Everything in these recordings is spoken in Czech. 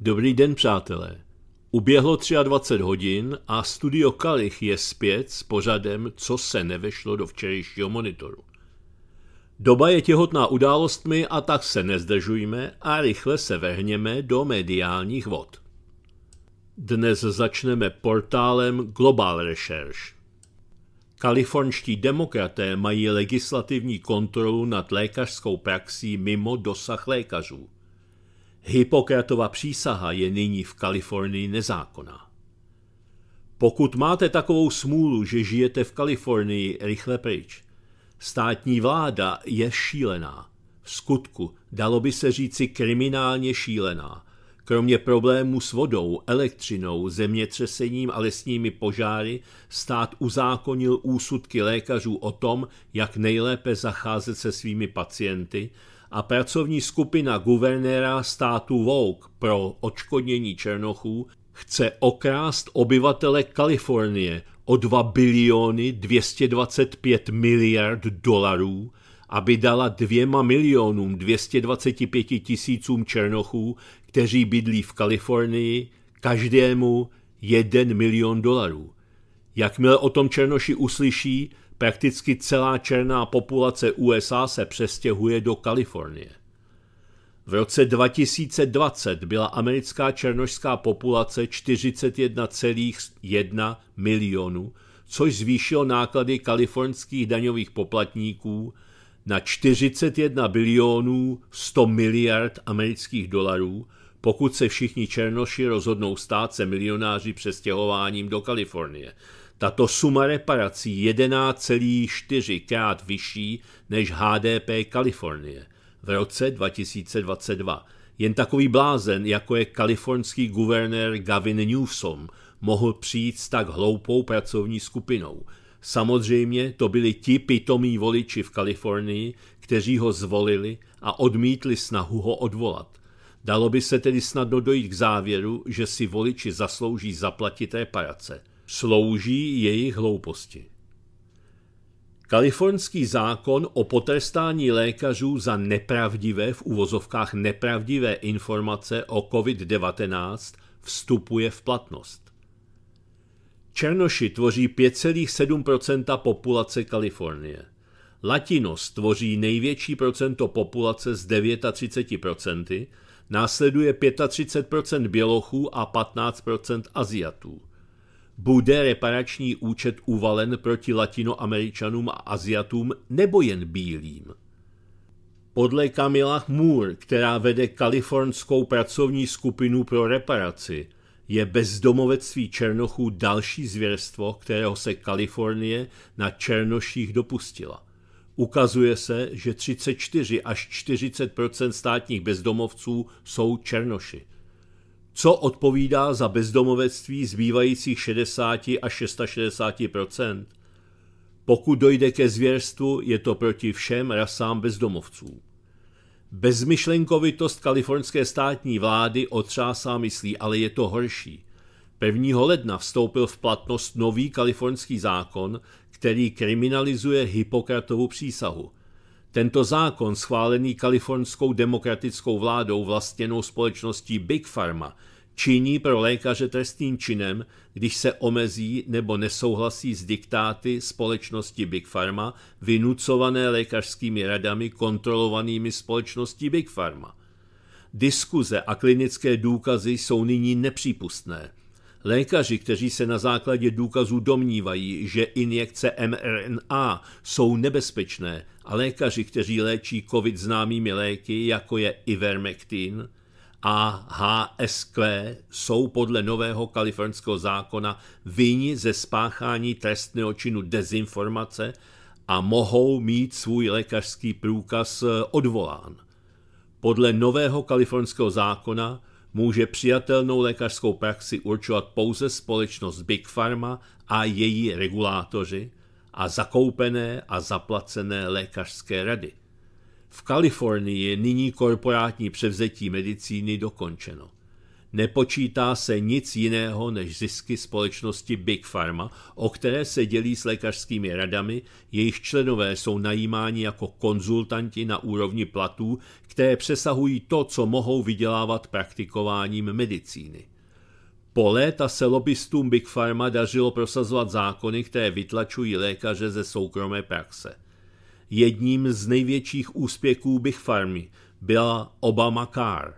Dobrý den, přátelé. Uběhlo 23 hodin a studio Kalich je zpět s pořadem, co se nevešlo do včerejšího monitoru. Doba je těhotná událostmi a tak se nezdržujme a rychle se vehněme do mediálních vod. Dnes začneme portálem Global Research. Kalifornští demokraté mají legislativní kontrolu nad lékařskou praxí mimo dosah lékařů. Hypokratova přísaha je nyní v Kalifornii nezákonná. Pokud máte takovou smůlu, že žijete v Kalifornii, rychle pryč. Státní vláda je šílená. V skutku dalo by se říci kriminálně šílená. Kromě problémů s vodou, elektřinou, zemětřesením a lesními požáry, stát uzákonil úsudky lékařů o tom, jak nejlépe zacházet se svými pacienty, a pracovní skupina guvernéra státu Vogue pro odškodnění Černochů chce okrást obyvatele Kalifornie o 2 biliony 225 miliard dolarů, aby dala dvěma milionům 225 tisícům Černochů, kteří bydlí v Kalifornii, každému 1 milion dolarů. Jakmile o tom Černoši uslyší, Prakticky celá černá populace USA se přestěhuje do Kalifornie. V roce 2020 byla americká černožská populace 41,1 milionu, což zvýšilo náklady kalifornských daňových poplatníků na 41 bilionů 100 miliard amerických dolarů, pokud se všichni černoši rozhodnou stát se milionáři přestěhováním do Kalifornie. Tato suma reparací 11,4 krát vyšší než HDP Kalifornie v roce 2022. Jen takový blázen, jako je kalifornský guvernér Gavin Newsom, mohl přijít s tak hloupou pracovní skupinou. Samozřejmě to byli ti pitomí voliči v Kalifornii, kteří ho zvolili a odmítli snahu ho odvolat. Dalo by se tedy snadno dojít k závěru, že si voliči zaslouží zaplatit reparace – slouží jejich hlouposti. Kalifornský zákon o potrestání lékařů za nepravdivé v uvozovkách nepravdivé informace o COVID-19 vstupuje v platnost. Černoši tvoří 5,7 populace Kalifornie. Latinos tvoří největší procento populace z 39 následuje 35 Bělochů a 15 Aziatů. Bude reparační účet uvalen proti latinoameričanům a Aziatům nebo jen bílým? Podle Kamila Moore, která vede kalifornskou pracovní skupinu pro reparaci, je bezdomovectví černochů další zvěrstvo, kterého se Kalifornie na černoších dopustila. Ukazuje se, že 34 až 40 státních bezdomovců jsou černoši co odpovídá za bezdomovectví zbývajících 60 až 660 Pokud dojde ke zvěrstvu, je to proti všem rasám bezdomovců. Bezmyšlenkovitost kalifornské státní vlády otřásá myslí, ale je to horší. 1. ledna vstoupil v platnost nový kalifornský zákon, který kriminalizuje Hippokratovu přísahu. Tento zákon, schválený kalifornskou demokratickou vládou vlastněnou společností Big Pharma, činí pro lékaře trestným činem, když se omezí nebo nesouhlasí s diktáty společnosti Big Pharma, vynucované lékařskými radami kontrolovanými společností Big Pharma. Diskuze a klinické důkazy jsou nyní nepřípustné. Lékaři, kteří se na základě důkazů domnívají, že injekce mRNA jsou nebezpečné, a lékaři, kteří léčí COVID známými léky, jako je Ivermectin a HSQ, jsou podle nového kalifornského zákona vyni ze spáchání trestného činu dezinformace a mohou mít svůj lékařský průkaz eh, odvolán. Podle nového kalifornského zákona může přijatelnou lékařskou praxi určovat pouze společnost Big Pharma a její regulátoři – a zakoupené a zaplacené lékařské rady. V Kalifornii je nyní korporátní převzetí medicíny dokončeno. Nepočítá se nic jiného než zisky společnosti Big Pharma, o které se dělí s lékařskými radami, jejich členové jsou najímáni jako konzultanti na úrovni platů, které přesahují to, co mohou vydělávat praktikováním medicíny. Po léta se lobbystům Big Pharma dařilo prosazovat zákony, které vytlačují lékaře ze soukromé praxe. Jedním z největších úspěchů Big Pharmy byla Obamacare.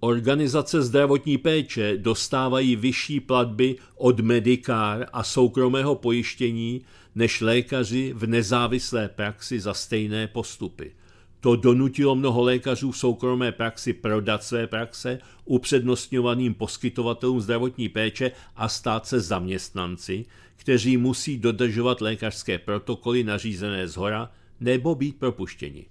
Organizace zdravotní péče dostávají vyšší platby od Medicare a soukromého pojištění než lékaři v nezávislé praxi za stejné postupy. To donutilo mnoho lékařů v soukromé praxi prodat své praxe upřednostňovaným poskytovatelům zdravotní péče a stát se zaměstnanci, kteří musí dodržovat lékařské protokoly nařízené zhora nebo být propuštěni.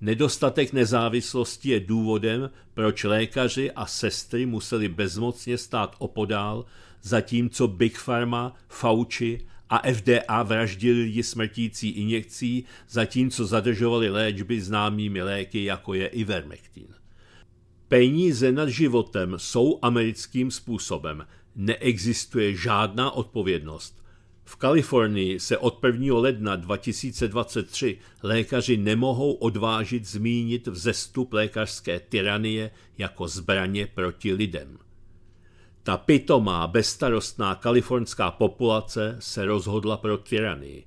Nedostatek nezávislosti je důvodem, proč lékaři a sestry museli bezmocně stát opodál, zatímco Big Pharma, Fauci a FDA vraždili lidi smrtící injekcí, zatímco zadržovali léčby známými léky, jako je Ivermectin. Peníze nad životem jsou americkým způsobem. Neexistuje žádná odpovědnost. V Kalifornii se od 1. ledna 2023 lékaři nemohou odvážit zmínit vzestup lékařské tyranie jako zbraně proti lidem. Ta pitomá, bezstarostná kalifornská populace se rozhodla pro tyranii.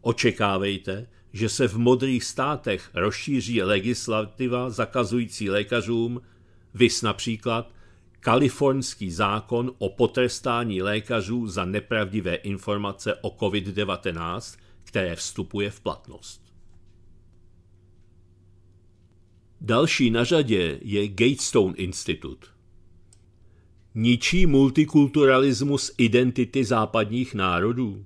Očekávejte, že se v modrých státech rozšíří legislativa zakazující lékařům, vys například kalifornský zákon o potrestání lékařů za nepravdivé informace o COVID-19, které vstupuje v platnost. Další na řadě je Gatestone Institute – ničí multikulturalismus identity západních národů?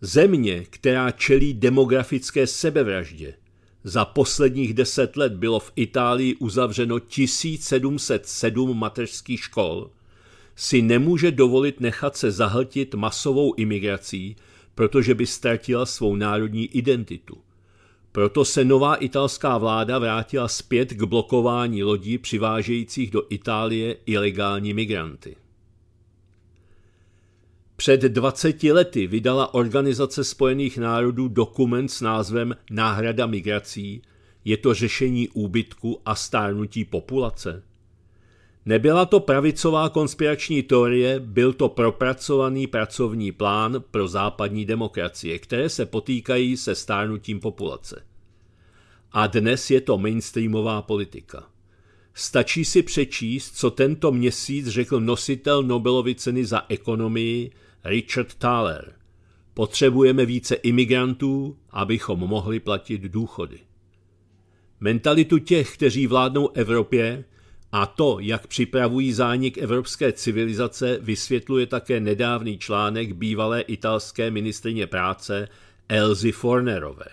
Země, která čelí demografické sebevraždě, za posledních deset let bylo v Itálii uzavřeno 1707 mateřských škol, si nemůže dovolit nechat se zahltit masovou imigrací, protože by ztratila svou národní identitu – proto se nová italská vláda vrátila zpět k blokování lodí přivážejících do Itálie ilegální migranty. Před 20 lety vydala Organizace spojených národů dokument s názvem Náhrada migrací. Je to řešení úbytku a stárnutí populace. Nebyla to pravicová konspirační teorie, byl to propracovaný pracovní plán pro západní demokracie, které se potýkají se stárnutím populace. A dnes je to mainstreamová politika. Stačí si přečíst, co tento měsíc řekl nositel Nobelovy ceny za ekonomii Richard Thaler. Potřebujeme více imigrantů, abychom mohli platit důchody. Mentalitu těch, kteří vládnou Evropě, a to, jak připravují zánik evropské civilizace, vysvětluje také nedávný článek bývalé italské ministrině práce Elzy Fornerové.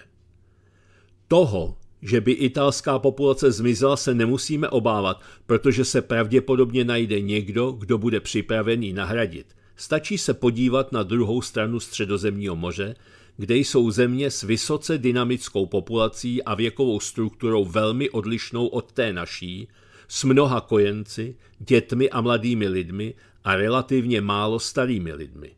Toho, že by italská populace zmizela, se nemusíme obávat, protože se pravděpodobně najde někdo, kdo bude připravený nahradit. Stačí se podívat na druhou stranu Středozemního moře, kde jsou země s vysoce dynamickou populací a věkovou strukturou velmi odlišnou od té naší, s mnoha kojenci, dětmi a mladými lidmi a relativně málo starými lidmi.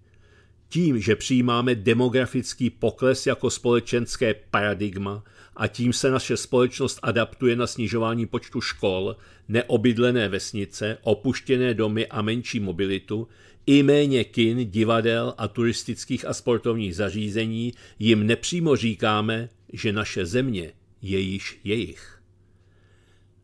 Tím, že přijímáme demografický pokles jako společenské paradigma a tím se naše společnost adaptuje na snižování počtu škol, neobydlené vesnice, opuštěné domy a menší mobilitu, i méně kin, divadel a turistických a sportovních zařízení jim nepřímo říkáme, že naše země je již jejich.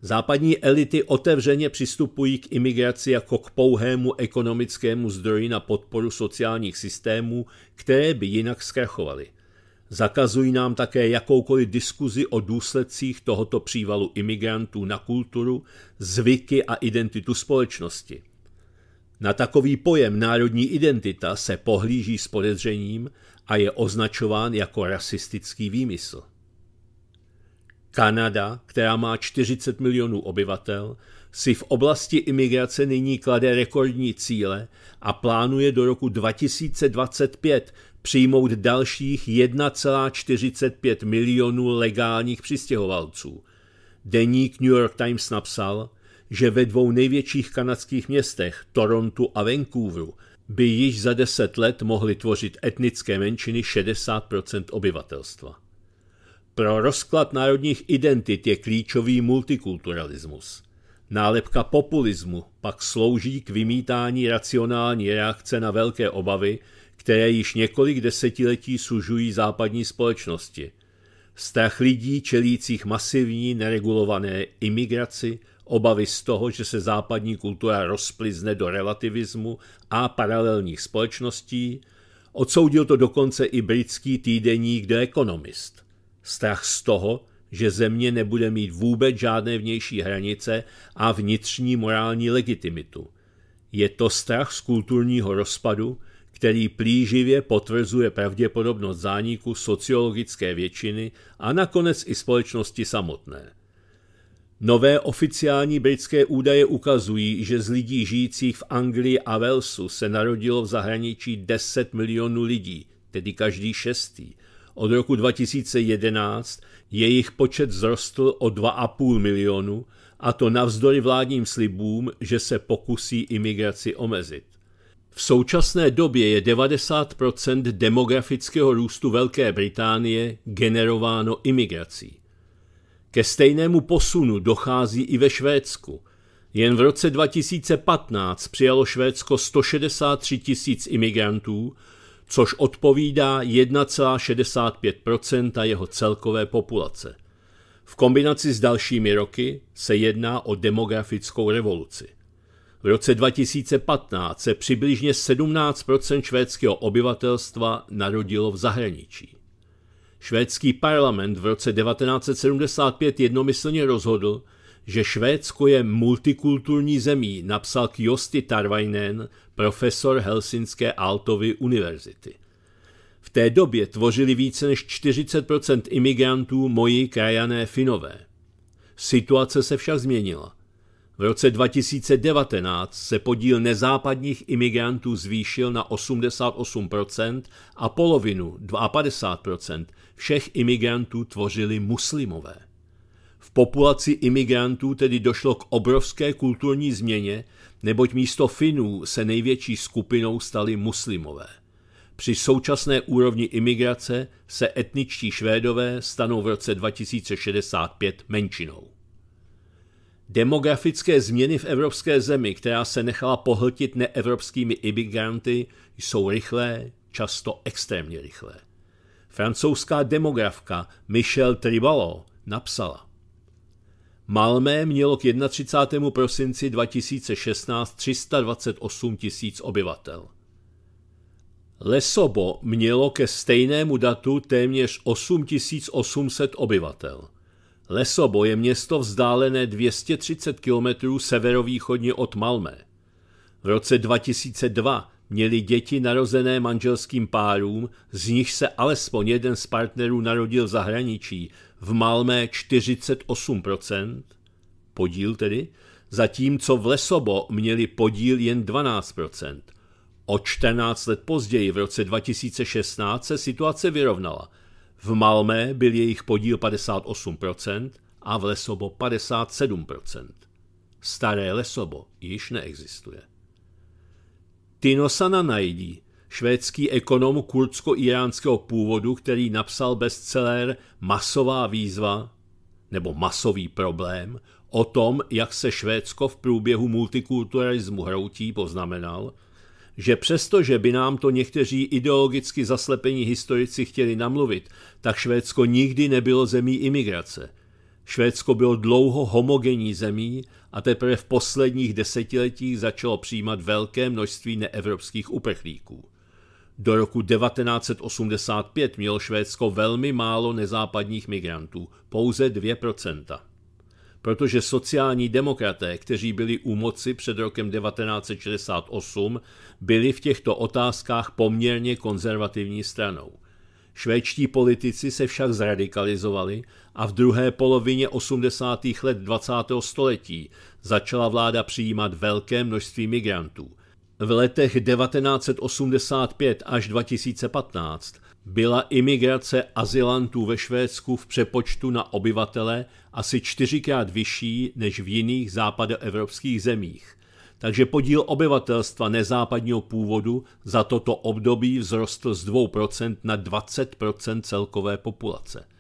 Západní elity otevřeně přistupují k imigraci jako k pouhému ekonomickému zdroji na podporu sociálních systémů, které by jinak zkrachovaly. Zakazují nám také jakoukoliv diskuzi o důsledcích tohoto přívalu imigrantů na kulturu, zvyky a identitu společnosti. Na takový pojem národní identita se pohlíží s podezřením a je označován jako rasistický výmysl. Kanada, která má 40 milionů obyvatel, si v oblasti imigrace nyní klade rekordní cíle a plánuje do roku 2025 přijmout dalších 1,45 milionů legálních přistěhovalců. Deník New York Times napsal, že ve dvou největších kanadských městech, Torontu a Vancouveru, by již za deset let mohly tvořit etnické menšiny 60 obyvatelstva. Pro rozklad národních identit je klíčový multikulturalismus. Nálepka populismu pak slouží k vymítání racionální reakce na velké obavy, které již několik desetiletí sužují západní společnosti. Strach lidí čelících masivní neregulované imigraci, obavy z toho, že se západní kultura rozplizne do relativismu a paralelních společností, odsoudil to dokonce i britský týdeník The Economist – strach z toho, že země nebude mít vůbec žádné vnější hranice a vnitřní morální legitimitu. Je to strach z kulturního rozpadu, který plíživě potvrzuje pravděpodobnost zániku sociologické většiny a nakonec i společnosti samotné. Nové oficiální britské údaje ukazují, že z lidí žijících v Anglii a Walesu se narodilo v zahraničí 10 milionů lidí, tedy každý šestý. Od roku 2011 jejich počet vzrostl o 2,5 milionu, a to navzdory vládním slibům, že se pokusí imigraci omezit. V současné době je 90 demografického růstu Velké Británie generováno imigrací. Ke stejnému posunu dochází i ve Švédsku. Jen v roce 2015 přijalo Švédsko 163 tisíc imigrantů, což odpovídá 1,65 jeho celkové populace. V kombinaci s dalšími roky se jedná o demografickou revoluci. V roce 2015 se přibližně 17 švédského obyvatelstva narodilo v zahraničí. Švédský parlament v roce 1975 jednomyslně rozhodl, že Švédsko je multikulturní zemí, napsal Kjosti Tarvainen, profesor Helsinské Altovy univerzity. V té době tvořili více než 40% imigrantů moji krajané Finové. Situace se však změnila. V roce 2019 se podíl nezápadních imigrantů zvýšil na 88% a polovinu, 52%, všech imigrantů tvořili muslimové. V populaci imigrantů tedy došlo k obrovské kulturní změně, neboť místo Finů se největší skupinou stali muslimové. Při současné úrovni imigrace se etničtí Švédové stanou v roce 2065 menšinou. Demografické změny v evropské zemi, která se nechala pohltit neevropskými imigranty, jsou rychlé, často extrémně rychlé. Francouzská demografka Michelle Tribalo napsala Malmé mělo k 31. prosinci 2016 328 tisíc obyvatel. Lesobo mělo ke stejnému datu téměř 8800 obyvatel. Lesobo je město vzdálené 230 km severovýchodně od Malmé. V roce 2002 měli děti narozené manželským párům, z nich se alespoň jeden z partnerů narodil v zahraničí, v Malmé 48%, podíl tedy, zatímco v Lesobo měli podíl jen 12%. O 14 let později, v roce 2016, se situace vyrovnala. V Malmé byl jejich podíl 58% a v Lesobo 57%. Staré Lesobo již neexistuje. Tinosana najdí švédský ekonom kurdsko-iránského původu, který napsal bestseller Masová výzva nebo Masový problém o tom, jak se Švédsko v průběhu multikulturalismu hroutí, poznamenal, že přestože by nám to někteří ideologicky zaslepení historici chtěli namluvit, tak Švédsko nikdy nebylo zemí imigrace. Švédsko bylo dlouho homogenní zemí a teprve v posledních desetiletích začalo přijímat velké množství neevropských uprchlíků. Do roku 1985 mělo Švédsko velmi málo nezápadních migrantů, pouze 2%. Protože sociální demokraté, kteří byli u moci před rokem 1968, byli v těchto otázkách poměrně konzervativní stranou. Švédští politici se však zradikalizovali a v druhé polovině 80. let 20. století začala vláda přijímat velké množství migrantů – v letech 1985 až 2015 byla imigrace azylantů ve Švédsku v přepočtu na obyvatele asi čtyřikrát vyšší než v jiných západoevropských zemích. Takže podíl obyvatelstva nezápadního původu za toto období vzrostl z 2% na 20% celkové populace –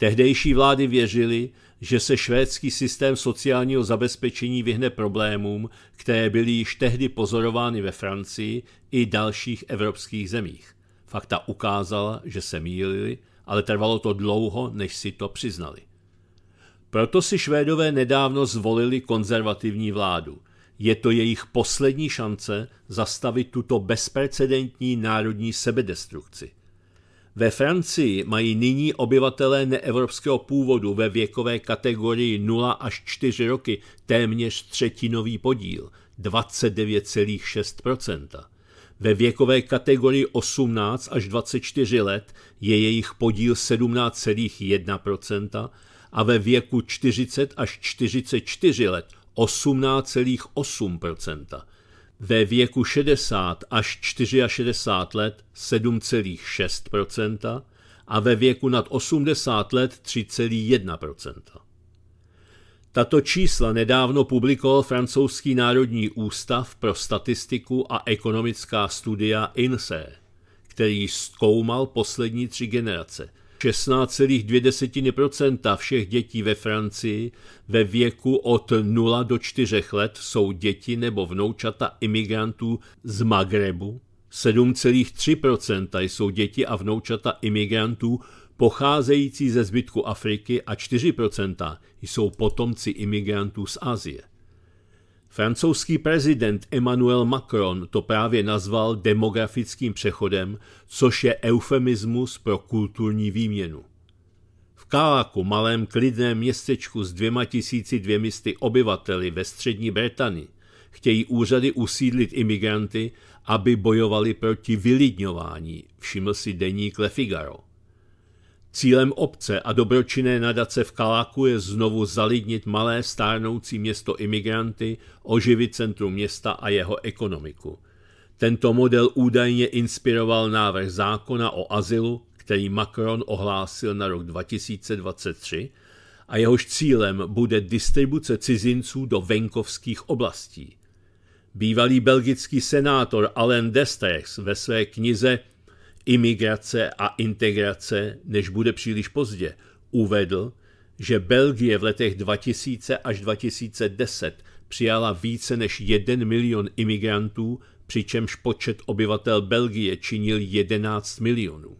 Tehdejší vlády věřily, že se švédský systém sociálního zabezpečení vyhne problémům, které byly již tehdy pozorovány ve Francii i dalších evropských zemích. Fakta ukázala, že se mýlili, ale trvalo to dlouho, než si to přiznali. Proto si Švédové nedávno zvolili konzervativní vládu. Je to jejich poslední šance zastavit tuto bezprecedentní národní sebedestrukci – ve Francii mají nyní obyvatelé neevropského původu ve věkové kategorii 0 až 4 roky téměř třetinový podíl 29,6 Ve věkové kategorii 18 až 24 let je jejich podíl 17,1 a ve věku 40 až 44 let 18,8 ve věku 60 až 64 let 7,6 a ve věku nad 80 let 3,1 Tato čísla nedávno publikoval francouzský národní ústav pro statistiku a ekonomická studia INSEE, který zkoumal poslední tři generace, 16,2 všech dětí ve Francii ve věku od 0 do 4 let jsou děti nebo vnoučata imigrantů z Magrebu, 7,3 jsou děti a vnoučata imigrantů pocházející ze zbytku Afriky a 4 jsou potomci imigrantů z Asie. Francouzský prezident Emmanuel Macron to právě nazval demografickým přechodem, což je eufemismus pro kulturní výměnu. V Kálaku, malém klidném městečku s dvěma tisíci obyvateli ve střední Británii, chtějí úřady usídlit imigranty, aby bojovali proti vylidňování, všiml si deník Le Figaro. Cílem obce a dobročinné nadace v Kaláku je znovu zalidnit malé stárnoucí město imigranty, oživit centrum města a jeho ekonomiku. Tento model údajně inspiroval návrh zákona o azylu, který Macron ohlásil na rok 2023 a jehož cílem bude distribuce cizinců do venkovských oblastí. Bývalý belgický senátor Alain Destrex ve své knize imigrace a integrace, než bude příliš pozdě, uvedl, že Belgie v letech 2000 až 2010 přijala více než 1 milion imigrantů, přičemž počet obyvatel Belgie činil 11 milionů.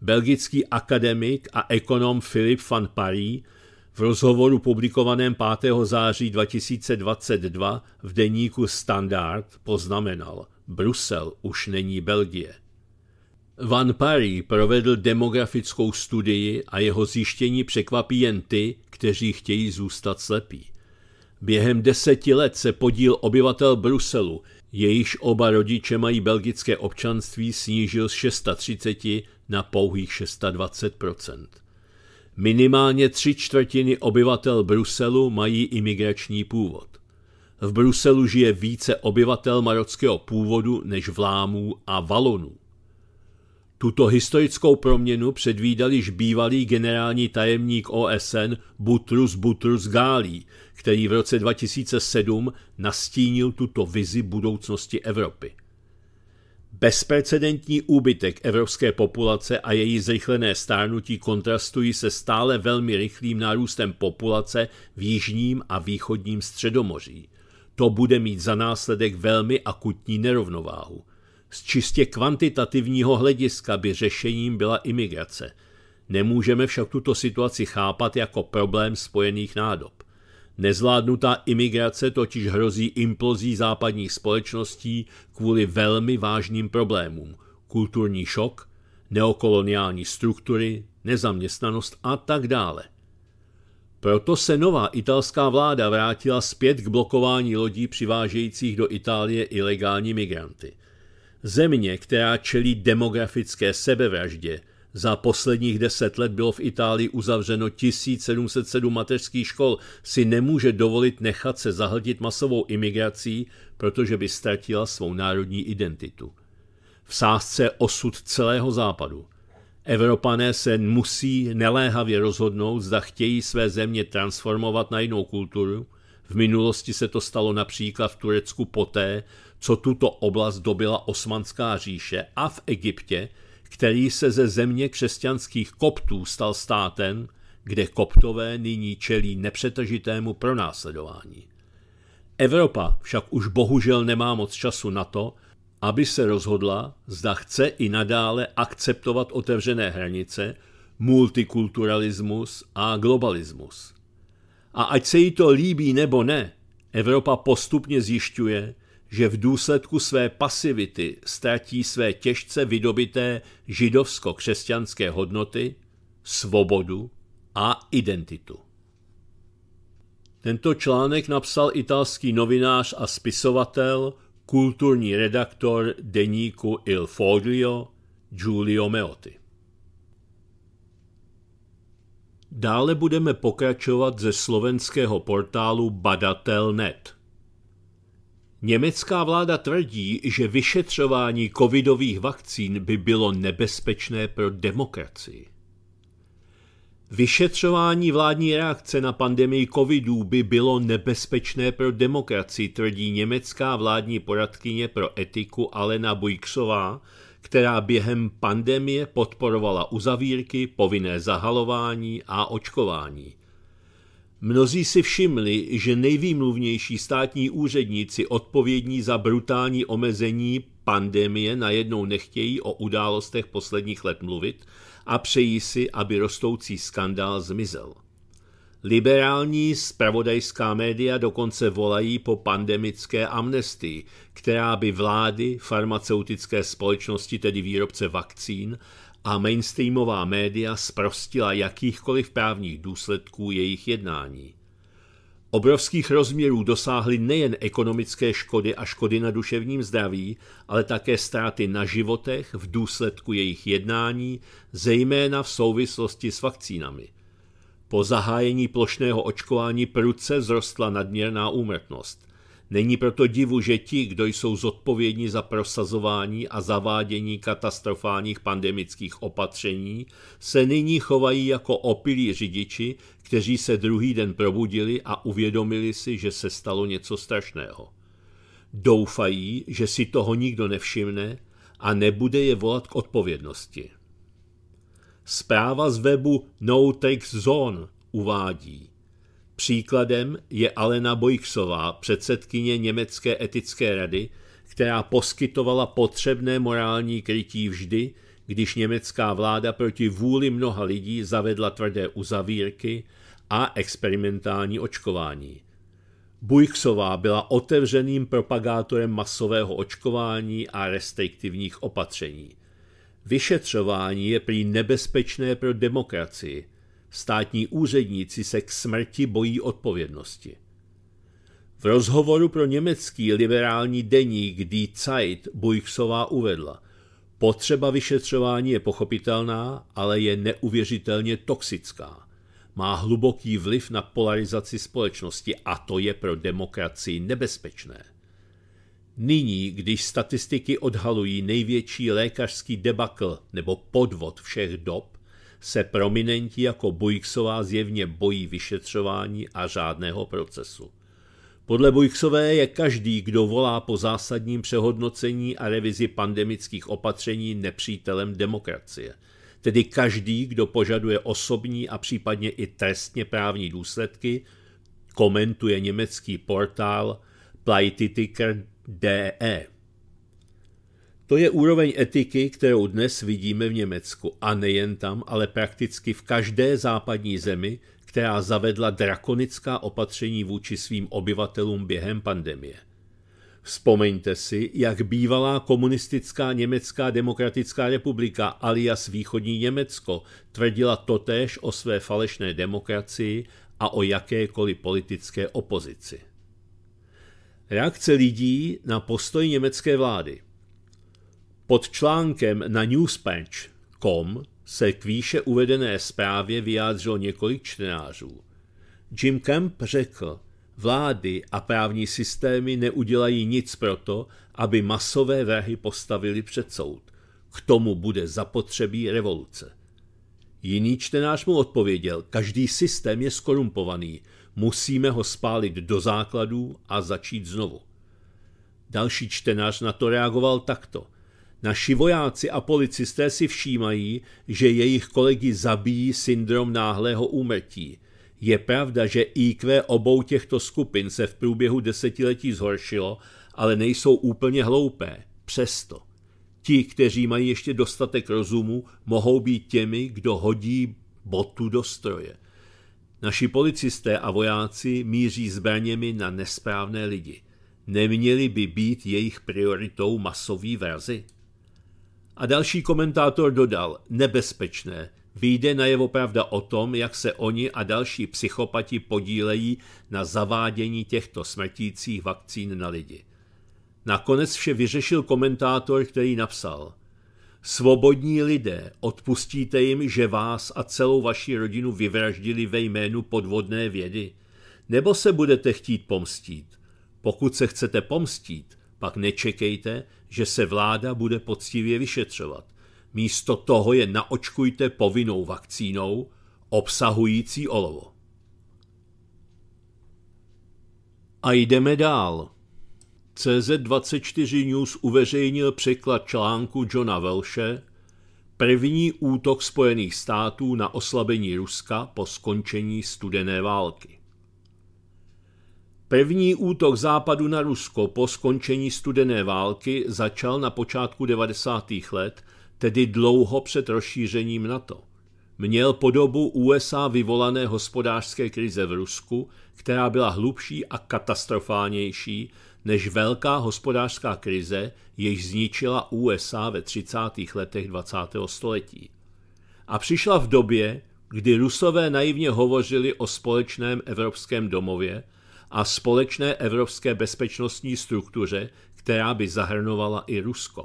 Belgický akademik a ekonom Philip van Paris v rozhovoru publikovaném 5. září 2022 v deníku Standard poznamenal Brusel už není Belgie. Van Parry provedl demografickou studii a jeho zjištění překvapí jen ty, kteří chtějí zůstat slepí. Během deseti let se podíl obyvatel Bruselu, jejichž oba rodiče mají belgické občanství, snížil z 630 na pouhých 620 Minimálně tři čtvrtiny obyvatel Bruselu mají imigrační původ. V Bruselu žije více obyvatel marockého původu než vlámů a valonů. Tuto historickou proměnu předvídal již bývalý generální tajemník OSN Butrus Butrus Gálí, který v roce 2007 nastínil tuto vizi budoucnosti Evropy. Bezprecedentní úbytek evropské populace a její zrychlené stárnutí kontrastují se stále velmi rychlým nárůstem populace v jižním a východním středomoří. To bude mít za následek velmi akutní nerovnováhu. Z čistě kvantitativního hlediska by řešením byla imigrace. Nemůžeme však tuto situaci chápat jako problém spojených nádob. Nezvládnutá imigrace totiž hrozí implozí západních společností kvůli velmi vážným problémům. Kulturní šok, neokoloniální struktury, nezaměstnanost a tak dále. Proto se nová italská vláda vrátila zpět k blokování lodí přivážejících do Itálie ilegální migranty – Země, která čelí demografické sebevraždě, za posledních deset let bylo v Itálii uzavřeno 1707 mateřských škol, si nemůže dovolit nechat se zahltit masovou imigrací, protože by ztratila svou národní identitu. V sázce osud celého západu. Evropané se musí neléhavě rozhodnout, zda chtějí své země transformovat na jinou kulturu. V minulosti se to stalo například v Turecku poté, co tuto oblast dobila Osmanská říše a v Egyptě, který se ze země křesťanských koptů stal státem, kde koptové nyní čelí nepřetažitému pronásledování. Evropa však už bohužel nemá moc času na to, aby se rozhodla, zda chce i nadále akceptovat otevřené hranice, multikulturalismus a globalismus. A ať se jí to líbí nebo ne, Evropa postupně zjišťuje, že v důsledku své pasivity ztratí své těžce vydobité židovsko-křesťanské hodnoty, svobodu a identitu. Tento článek napsal italský novinář a spisovatel, kulturní redaktor deníku Il Foglio Giulio Meotti. Dále budeme pokračovat ze slovenského portálu Badatel.net. Německá vláda tvrdí, že vyšetřování covidových vakcín by bylo nebezpečné pro demokracii. Vyšetřování vládní reakce na pandemii covidů by bylo nebezpečné pro demokracii, tvrdí německá vládní poradkyně pro etiku Alena Bujksová, která během pandemie podporovala uzavírky, povinné zahalování a očkování. Mnozí si všimli, že nejvýmluvnější státní úředníci odpovědní za brutální omezení pandemie najednou nechtějí o událostech posledních let mluvit a přejí si, aby rostoucí skandál zmizel. Liberální spravodajská média dokonce volají po pandemické amnestii, která by vlády, farmaceutické společnosti, tedy výrobce vakcín, a mainstreamová média sprostila jakýchkoliv právních důsledků jejich jednání. Obrovských rozměrů dosáhly nejen ekonomické škody a škody na duševním zdraví, ale také ztráty na životech v důsledku jejich jednání, zejména v souvislosti s vakcínami. Po zahájení plošného očkování prudce zrostla nadměrná úmrtnost. Není proto divu, že ti, kdo jsou zodpovědní za prosazování a zavádění katastrofálních pandemických opatření, se nyní chovají jako opilí řidiči, kteří se druhý den probudili a uvědomili si, že se stalo něco strašného. Doufají, že si toho nikdo nevšimne a nebude je volat k odpovědnosti. Zpráva z webu No Take Zone uvádí – Příkladem je Alena Bojksová, předsedkyně Německé etické rady, která poskytovala potřebné morální krytí vždy, když německá vláda proti vůli mnoha lidí zavedla tvrdé uzavírky a experimentální očkování. Bujksová byla otevřeným propagátorem masového očkování a restriktivních opatření. Vyšetřování je prý nebezpečné pro demokracii – Státní úředníci se k smrti bojí odpovědnosti. V rozhovoru pro německý liberální deník Die Zeit Bujksová uvedla, potřeba vyšetřování je pochopitelná, ale je neuvěřitelně toxická. Má hluboký vliv na polarizaci společnosti a to je pro demokracii nebezpečné. Nyní, když statistiky odhalují největší lékařský debakl nebo podvod všech dob, se prominenti jako Buiksová zjevně bojí vyšetřování a žádného procesu. Podle Bujksové je každý, kdo volá po zásadním přehodnocení a revizi pandemických opatření nepřítelem demokracie. Tedy každý, kdo požaduje osobní a případně i trestně právní důsledky, komentuje německý portál Pleititiker.de. To je úroveň etiky, kterou dnes vidíme v Německu. A nejen tam, ale prakticky v každé západní zemi, která zavedla drakonická opatření vůči svým obyvatelům během pandemie. Vzpomeňte si, jak bývalá komunistická Německá demokratická republika alias Východní Německo tvrdila totéž o své falešné demokracii a o jakékoliv politické opozici. Reakce lidí na postoj německé vlády – pod článkem na newspatch.com se k výše uvedené zprávě vyjádřilo několik čtenářů. Jim Kemp řekl, vlády a právní systémy neudělají nic proto, aby masové vrahy postavili před soud. K tomu bude zapotřebí revoluce. Jiný čtenář mu odpověděl, každý systém je skorumpovaný, musíme ho spálit do základů a začít znovu. Další čtenář na to reagoval takto – Naši vojáci a policisté si všímají, že jejich kolegy zabíjí syndrom náhlého úmrtí. Je pravda, že IQ obou těchto skupin se v průběhu desetiletí zhoršilo, ale nejsou úplně hloupé. Přesto. Ti, kteří mají ještě dostatek rozumu, mohou být těmi, kdo hodí botu do stroje. Naši policisté a vojáci míří zbraněmi na nesprávné lidi. Neměli by být jejich prioritou masoví verzi? A další komentátor dodal, nebezpečné, vyjde jeho pravda o tom, jak se oni a další psychopati podílejí na zavádění těchto smrtících vakcín na lidi. Nakonec vše vyřešil komentátor, který napsal Svobodní lidé, odpustíte jim, že vás a celou vaši rodinu vyvraždili ve jménu podvodné vědy? Nebo se budete chtít pomstít? Pokud se chcete pomstít, pak nečekejte, že se vláda bude poctivě vyšetřovat. Místo toho je naočkujte povinnou vakcínou obsahující olovo. A jdeme dál. CZ24 News uveřejnil překlad článku Johna Velshe První útok Spojených států na oslabení Ruska po skončení studené války. Pevný útok západu na Rusko po skončení studené války začal na počátku 90. let, tedy dlouho před rozšířením NATO. Měl podobu USA vyvolané hospodářské krize v Rusku, která byla hlubší a katastrofálnější než velká hospodářská krize, jež zničila USA ve 30. letech 20. století. A přišla v době, kdy Rusové naivně hovořili o společném evropském domově – a společné evropské bezpečnostní struktuře, která by zahrnovala i Rusko.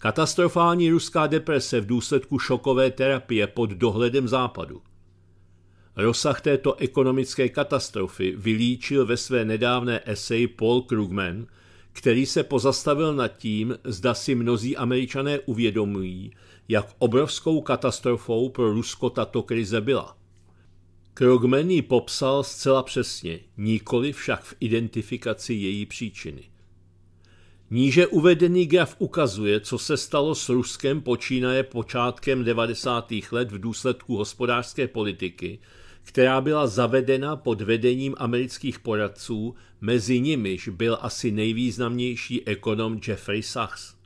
Katastrofální ruská deprese v důsledku šokové terapie pod dohledem západu. Rozsah této ekonomické katastrofy vylíčil ve své nedávné eseji Paul Krugman, který se pozastavil nad tím, zda si mnozí američané uvědomují, jak obrovskou katastrofou pro Rusko tato krize byla. Krogmen ji popsal zcela přesně, nikoli však v identifikaci její příčiny. Níže uvedený graf ukazuje, co se stalo s Ruskem počínaje počátkem 90. let v důsledku hospodářské politiky, která byla zavedena pod vedením amerických poradců, mezi nimiž byl asi nejvýznamnější ekonom Jeffrey Sachs.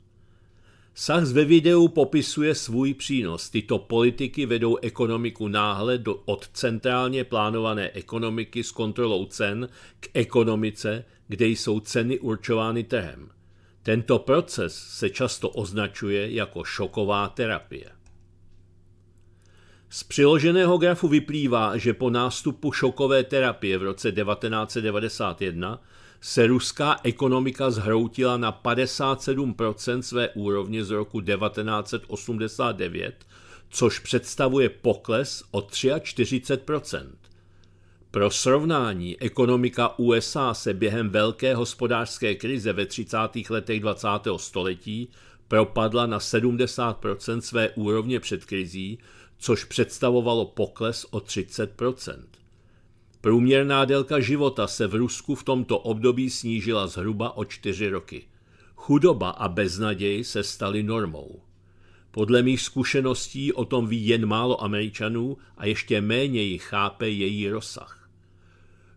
Sachs ve videu popisuje svůj přínos. Tyto politiky vedou ekonomiku náhle do, od centrálně plánované ekonomiky s kontrolou cen k ekonomice, kde jsou ceny určovány trhem. Tento proces se často označuje jako šoková terapie. Z přiloženého grafu vyplývá, že po nástupu šokové terapie v roce 1991 se ruská ekonomika zhroutila na 57% své úrovně z roku 1989, což představuje pokles o 43%. Pro srovnání, ekonomika USA se během velké hospodářské krize ve 30. letech 20. století propadla na 70% své úrovně před krizí, což představovalo pokles o 30%. Průměrná délka života se v Rusku v tomto období snížila zhruba o čtyři roky. Chudoba a beznaděj se staly normou. Podle mých zkušeností o tom ví jen málo Američanů a ještě méně ji chápe její rozsah.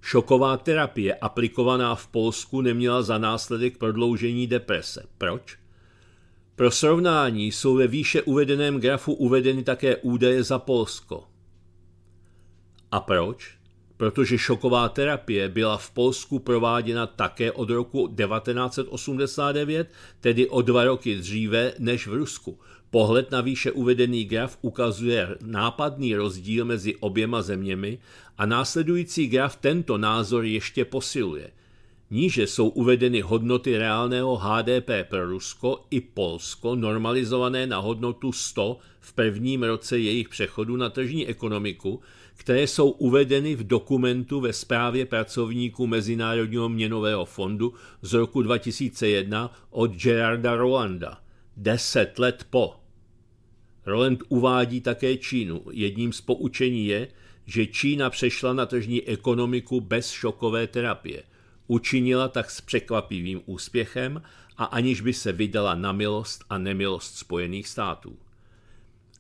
Šoková terapie aplikovaná v Polsku neměla za následek prodloužení deprese. Proč? Pro srovnání jsou ve výše uvedeném grafu uvedeny také údaje za Polsko. A proč? protože šoková terapie byla v Polsku prováděna také od roku 1989, tedy o dva roky dříve než v Rusku. Pohled na výše uvedený graf ukazuje nápadný rozdíl mezi oběma zeměmi a následující graf tento názor ještě posiluje. Níže jsou uvedeny hodnoty reálného HDP pro Rusko i Polsko, normalizované na hodnotu 100 v prvním roce jejich přechodu na tržní ekonomiku, které jsou uvedeny v dokumentu ve zprávě pracovníků Mezinárodního měnového fondu z roku 2001 od Gerarda Rolanda, deset let po. Roland uvádí také Čínu. Jedním z poučení je, že Čína přešla na tržní ekonomiku bez šokové terapie. Učinila tak s překvapivým úspěchem a aniž by se vydala na milost a nemilost Spojených států.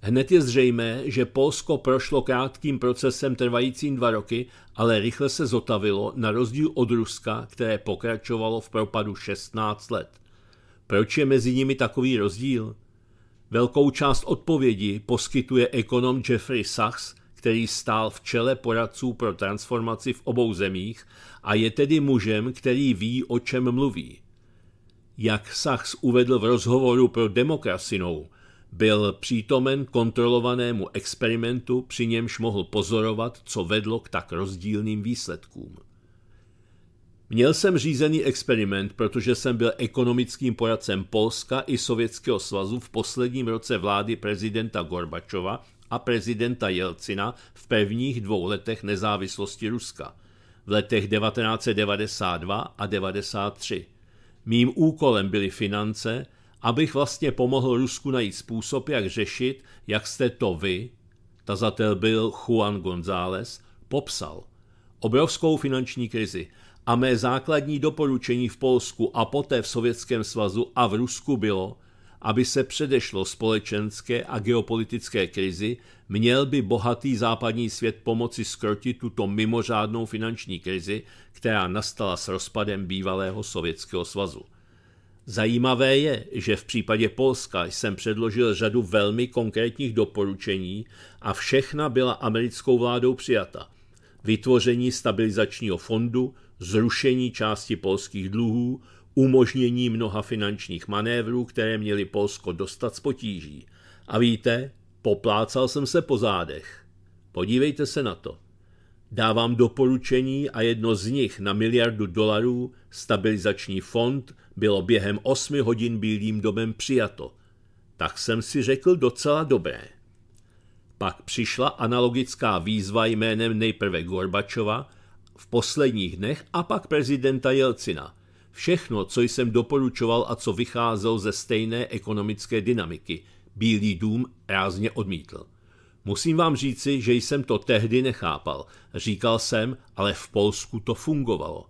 Hned je zřejmé, že Polsko prošlo krátkým procesem trvajícím dva roky, ale rychle se zotavilo na rozdíl od Ruska, které pokračovalo v propadu 16 let. Proč je mezi nimi takový rozdíl? Velkou část odpovědi poskytuje ekonom Jeffrey Sachs, který stál v čele poradců pro transformaci v obou zemích a je tedy mužem, který ví, o čem mluví. Jak Sachs uvedl v rozhovoru pro Demokrasinou – byl přítomen kontrolovanému experimentu, při němž mohl pozorovat, co vedlo k tak rozdílným výsledkům. Měl jsem řízený experiment, protože jsem byl ekonomickým poradcem Polska i Sovětského svazu v posledním roce vlády prezidenta Gorbačova a prezidenta Jelcina v prvních dvou letech nezávislosti Ruska, v letech 1992 a 1993. Mým úkolem byly finance, abych vlastně pomohl Rusku najít způsob, jak řešit, jak jste to vy, tazatel byl Juan González, popsal. Obrovskou finanční krizi a mé základní doporučení v Polsku a poté v Sovětském svazu a v Rusku bylo, aby se předešlo společenské a geopolitické krizi, měl by bohatý západní svět pomoci skrotit tuto mimořádnou finanční krizi, která nastala s rozpadem bývalého Sovětského svazu. Zajímavé je, že v případě Polska jsem předložil řadu velmi konkrétních doporučení a všechna byla americkou vládou přijata. Vytvoření stabilizačního fondu, zrušení části polských dluhů, umožnění mnoha finančních manévrů, které měly Polsko dostat z potíží. A víte, poplácal jsem se po zádech. Podívejte se na to. Dávám doporučení a jedno z nich na miliardu dolarů, stabilizační fond, bylo během osmi hodin Bílým domem přijato. Tak jsem si řekl docela dobré. Pak přišla analogická výzva jménem nejprve Gorbačova v posledních dnech a pak prezidenta Jelcina. Všechno, co jsem doporučoval a co vycházelo ze stejné ekonomické dynamiky, Bílý dům rázně odmítl. Musím vám říci, že jsem to tehdy nechápal. Říkal jsem, ale v Polsku to fungovalo.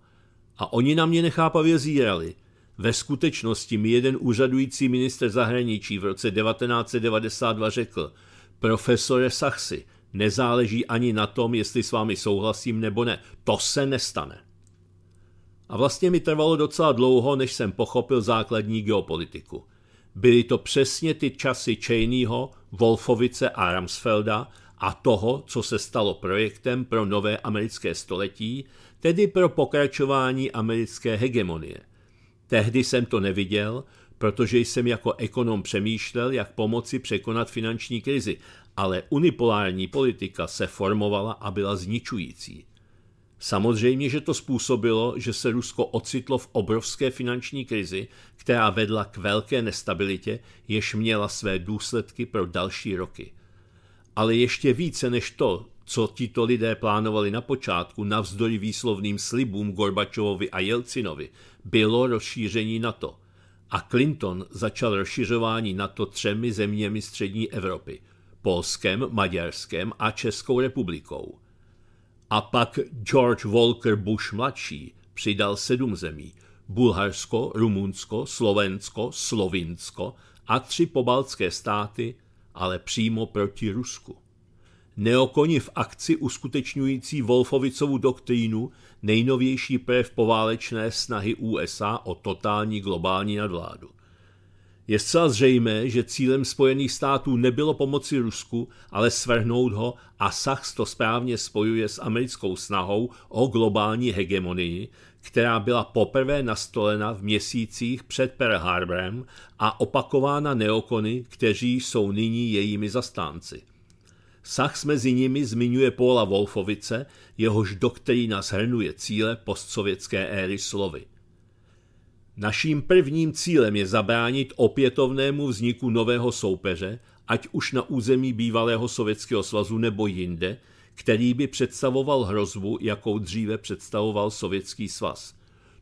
A oni na mě nechápavě zírali. Ve skutečnosti mi jeden úřadující minister zahraničí v roce 1992 řekl, profesore Sachsi, nezáleží ani na tom, jestli s vámi souhlasím nebo ne. To se nestane. A vlastně mi trvalo docela dlouho, než jsem pochopil základní geopolitiku. Byly to přesně ty časy Cheneyho, Wolfovice a Ramsfelda a toho, co se stalo projektem pro nové americké století, tedy pro pokračování americké hegemonie. Tehdy jsem to neviděl, protože jsem jako ekonom přemýšlel, jak pomoci překonat finanční krizi, ale unipolární politika se formovala a byla zničující. Samozřejmě, že to způsobilo, že se Rusko ocitlo v obrovské finanční krizi, která vedla k velké nestabilitě, jež měla své důsledky pro další roky. Ale ještě více než to, co tito lidé plánovali na počátku navzdory výslovným slibům Gorbačovovi a Jelcinovi, bylo rozšíření NATO. A Clinton začal rozšiřování NATO třemi zeměmi střední Evropy – Polskem, Maďarskem a Českou republikou – a pak George Walker Bush mladší přidal sedm zemí. Bulharsko, Rumunsko, Slovensko, Slovinsko a tři pobaltské státy, ale přímo proti Rusku. Neokoni v akci uskutečňující Wolfovicovu doktrínu, nejnovější prv poválečné snahy USA o totální globální nadvládu. Je zcela zřejmé, že cílem Spojených států nebylo pomoci Rusku, ale svrhnout ho a Sachs to správně spojuje s americkou snahou o globální hegemonii, která byla poprvé nastolena v měsících před Pearl Harborem a opakována neokony, kteří jsou nyní jejími zastánci. Sachs mezi nimi zmiňuje Paula Wolfovice, jehož doktrína shrnuje cíle postsovětské éry slovy – Naším prvním cílem je zabránit opětovnému vzniku nového soupeře, ať už na území bývalého Sovětského svazu nebo jinde, který by představoval hrozbu, jakou dříve představoval Sovětský svaz.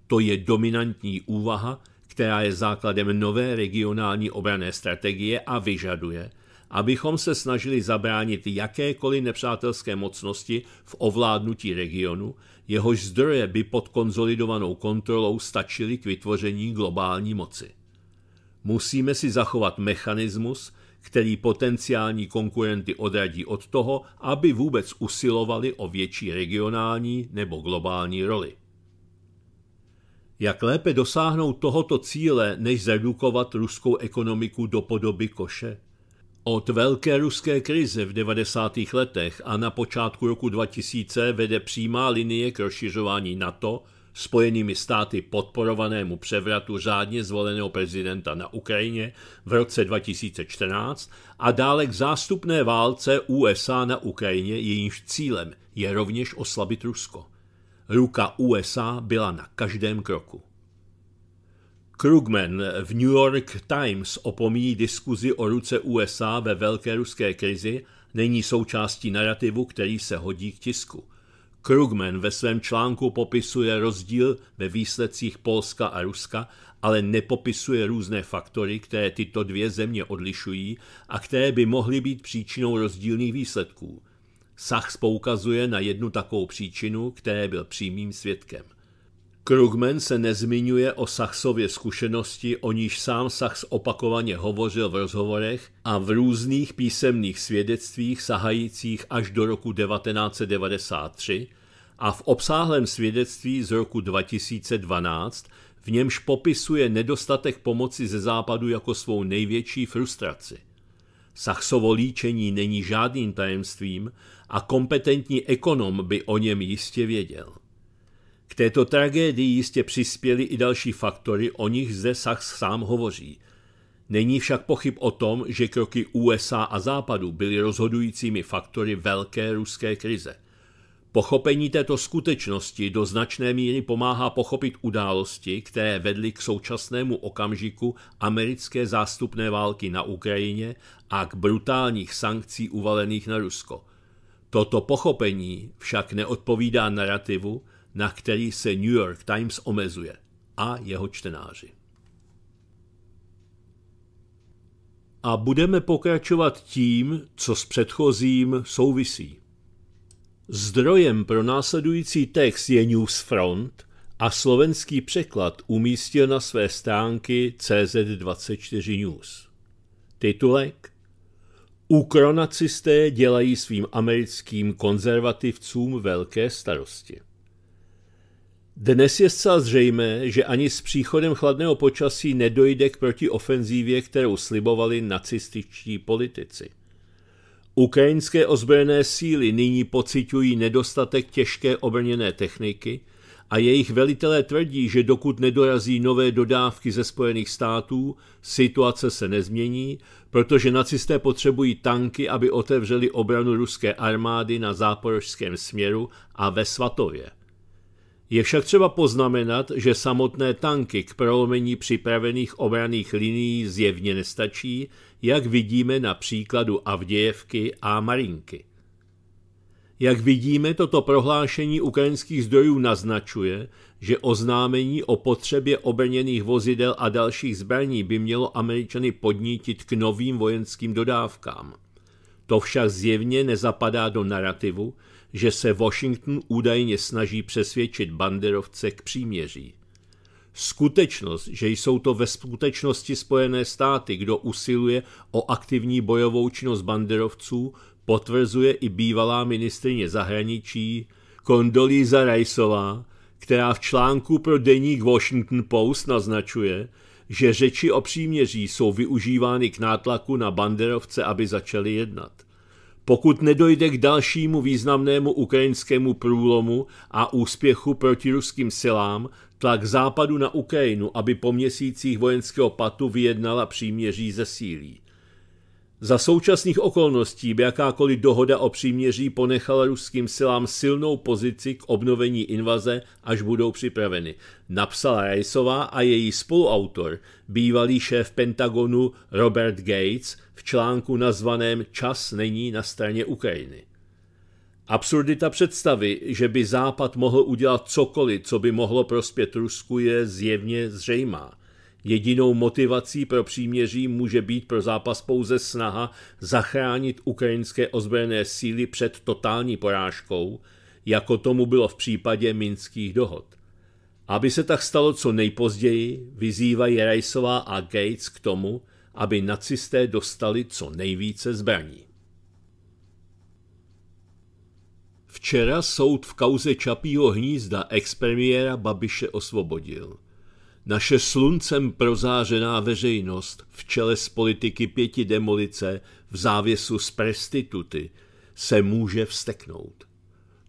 To je dominantní úvaha, která je základem nové regionální obrané strategie a vyžaduje, abychom se snažili zabránit jakékoliv nepřátelské mocnosti v ovládnutí regionu jehož zdroje by pod konzolidovanou kontrolou stačily k vytvoření globální moci. Musíme si zachovat mechanismus, který potenciální konkurenty odradí od toho, aby vůbec usilovali o větší regionální nebo globální roli. Jak lépe dosáhnout tohoto cíle, než zredukovat ruskou ekonomiku do podoby koše? Od velké ruské krize v 90. letech a na počátku roku 2000 vede přímá linie k rozšiřování NATO spojenými státy podporovanému převratu řádně zvoleného prezidenta na Ukrajině v roce 2014 a dále k zástupné válce USA na Ukrajině, jejímž cílem je rovněž oslabit Rusko. Ruka USA byla na každém kroku. Krugman v New York Times opomíjí diskuzi o ruce USA ve velké ruské krizi, není součástí narrativu, který se hodí k tisku. Krugman ve svém článku popisuje rozdíl ve výsledcích Polska a Ruska, ale nepopisuje různé faktory, které tyto dvě země odlišují a které by mohly být příčinou rozdílných výsledků. Sachs poukazuje na jednu takovou příčinu, které byl přímým svědkem. Krugman se nezmiňuje o Sachsově zkušenosti, o níž sám Sachs opakovaně hovořil v rozhovorech a v různých písemných svědectvích sahajících až do roku 1993 a v obsáhlém svědectví z roku 2012, v němž popisuje nedostatek pomoci ze západu jako svou největší frustraci. Sachsovo líčení není žádným tajemstvím a kompetentní ekonom by o něm jistě věděl. K této tragédii jistě přispěly i další faktory, o nich zde Sachs sám hovoří. Není však pochyb o tom, že kroky USA a Západu byly rozhodujícími faktory velké ruské krize. Pochopení této skutečnosti do značné míry pomáhá pochopit události, které vedly k současnému okamžiku americké zástupné války na Ukrajině a k brutálních sankcí uvalených na Rusko. Toto pochopení však neodpovídá narrativu, na který se New York Times omezuje a jeho čtenáři. A budeme pokračovat tím, co s předchozím souvisí. Zdrojem pro následující text je Newsfront a slovenský překlad umístil na své stránky CZ24 News. Titulek Ukronacisté dělají svým americkým konzervativcům velké starosti. Dnes je zcela zřejmé, že ani s příchodem chladného počasí nedojde k protiofenzívě, kterou slibovali nacističtí politici. Ukrajinské ozbrojené síly nyní pociťují nedostatek těžké obrněné techniky a jejich velitelé tvrdí, že dokud nedorazí nové dodávky ze Spojených států, situace se nezmění, protože nacisté potřebují tanky, aby otevřeli obranu ruské armády na záporožském směru a ve Svatově. Je však třeba poznamenat, že samotné tanky k prolomení připravených obraných linií zjevně nestačí, jak vidíme na příkladu Avdějevky a Marinky. Jak vidíme, toto prohlášení ukrajinských zdrojů naznačuje, že oznámení o potřebě obrněných vozidel a dalších zbraní by mělo Američany podnítit k novým vojenským dodávkám. To však zjevně nezapadá do narrativu, že se Washington údajně snaží přesvědčit banderovce k příměří. Skutečnost, že jsou to ve skutečnosti Spojené státy, kdo usiluje o aktivní bojovou činnost banderovců, potvrzuje i bývalá ministrině zahraničí Kondolíza Rajsová, která v článku pro deník Washington Post naznačuje, že řeči o příměří jsou využívány k nátlaku na banderovce, aby začali jednat. Pokud nedojde k dalšímu významnému ukrajinskému průlomu a úspěchu proti ruským silám, tlak západu na Ukrajinu, aby po měsících vojenského patu vyjednala příměří ze zesílí. Za současných okolností by jakákoliv dohoda o příměří ponechala ruským silám silnou pozici k obnovení invaze, až budou připraveny, napsala Rajsová a její spoluautor, bývalý šéf Pentagonu Robert Gates, v článku nazvaném Čas není na straně Ukrajiny. Absurdita představy, že by Západ mohl udělat cokoliv, co by mohlo prospět Rusku, je zjevně zřejmá – Jedinou motivací pro příměří může být pro zápas pouze snaha zachránit ukrajinské ozbrojené síly před totální porážkou, jako tomu bylo v případě minských dohod. Aby se tak stalo co nejpozději, vyzývají Rajsová a Gates k tomu, aby nacisté dostali co nejvíce zbraní. Včera soud v kauze Čapího hnízda expremiéra Babiše osvobodil – naše sluncem prozářená veřejnost v čele s politiky pěti demolice v závěsu z prestituty se může vsteknout.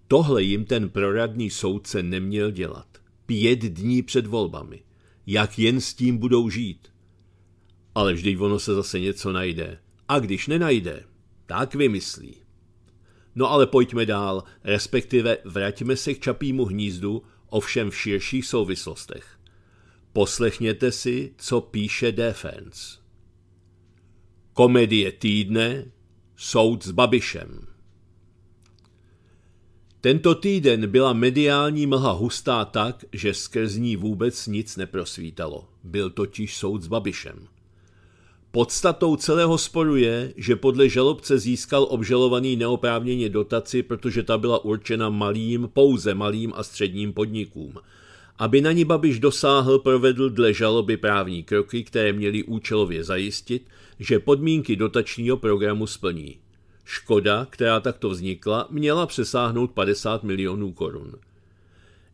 Tohle jim ten proradní soudce neměl dělat. Pět dní před volbami. Jak jen s tím budou žít? Ale vždyť ono se zase něco najde. A když nenajde, tak vymyslí. No ale pojďme dál, respektive vraťme se k čapímu hnízdu, ovšem v širších souvislostech. Poslechněte si, co píše Defense. Komedie týdne Soud s Babišem. Tento týden byla mediální mlha hustá tak, že skrz ní vůbec nic neprosvítalo. Byl totiž soud s Babišem. Podstatou celého sporu je, že podle žalobce získal obžalovaný neoprávněně dotaci, protože ta byla určena malým, pouze malým a středním podnikům – aby na ní Babiš dosáhl, provedl dle žaloby právní kroky, které měly účelově zajistit, že podmínky dotačního programu splní. Škoda, která takto vznikla, měla přesáhnout 50 milionů korun.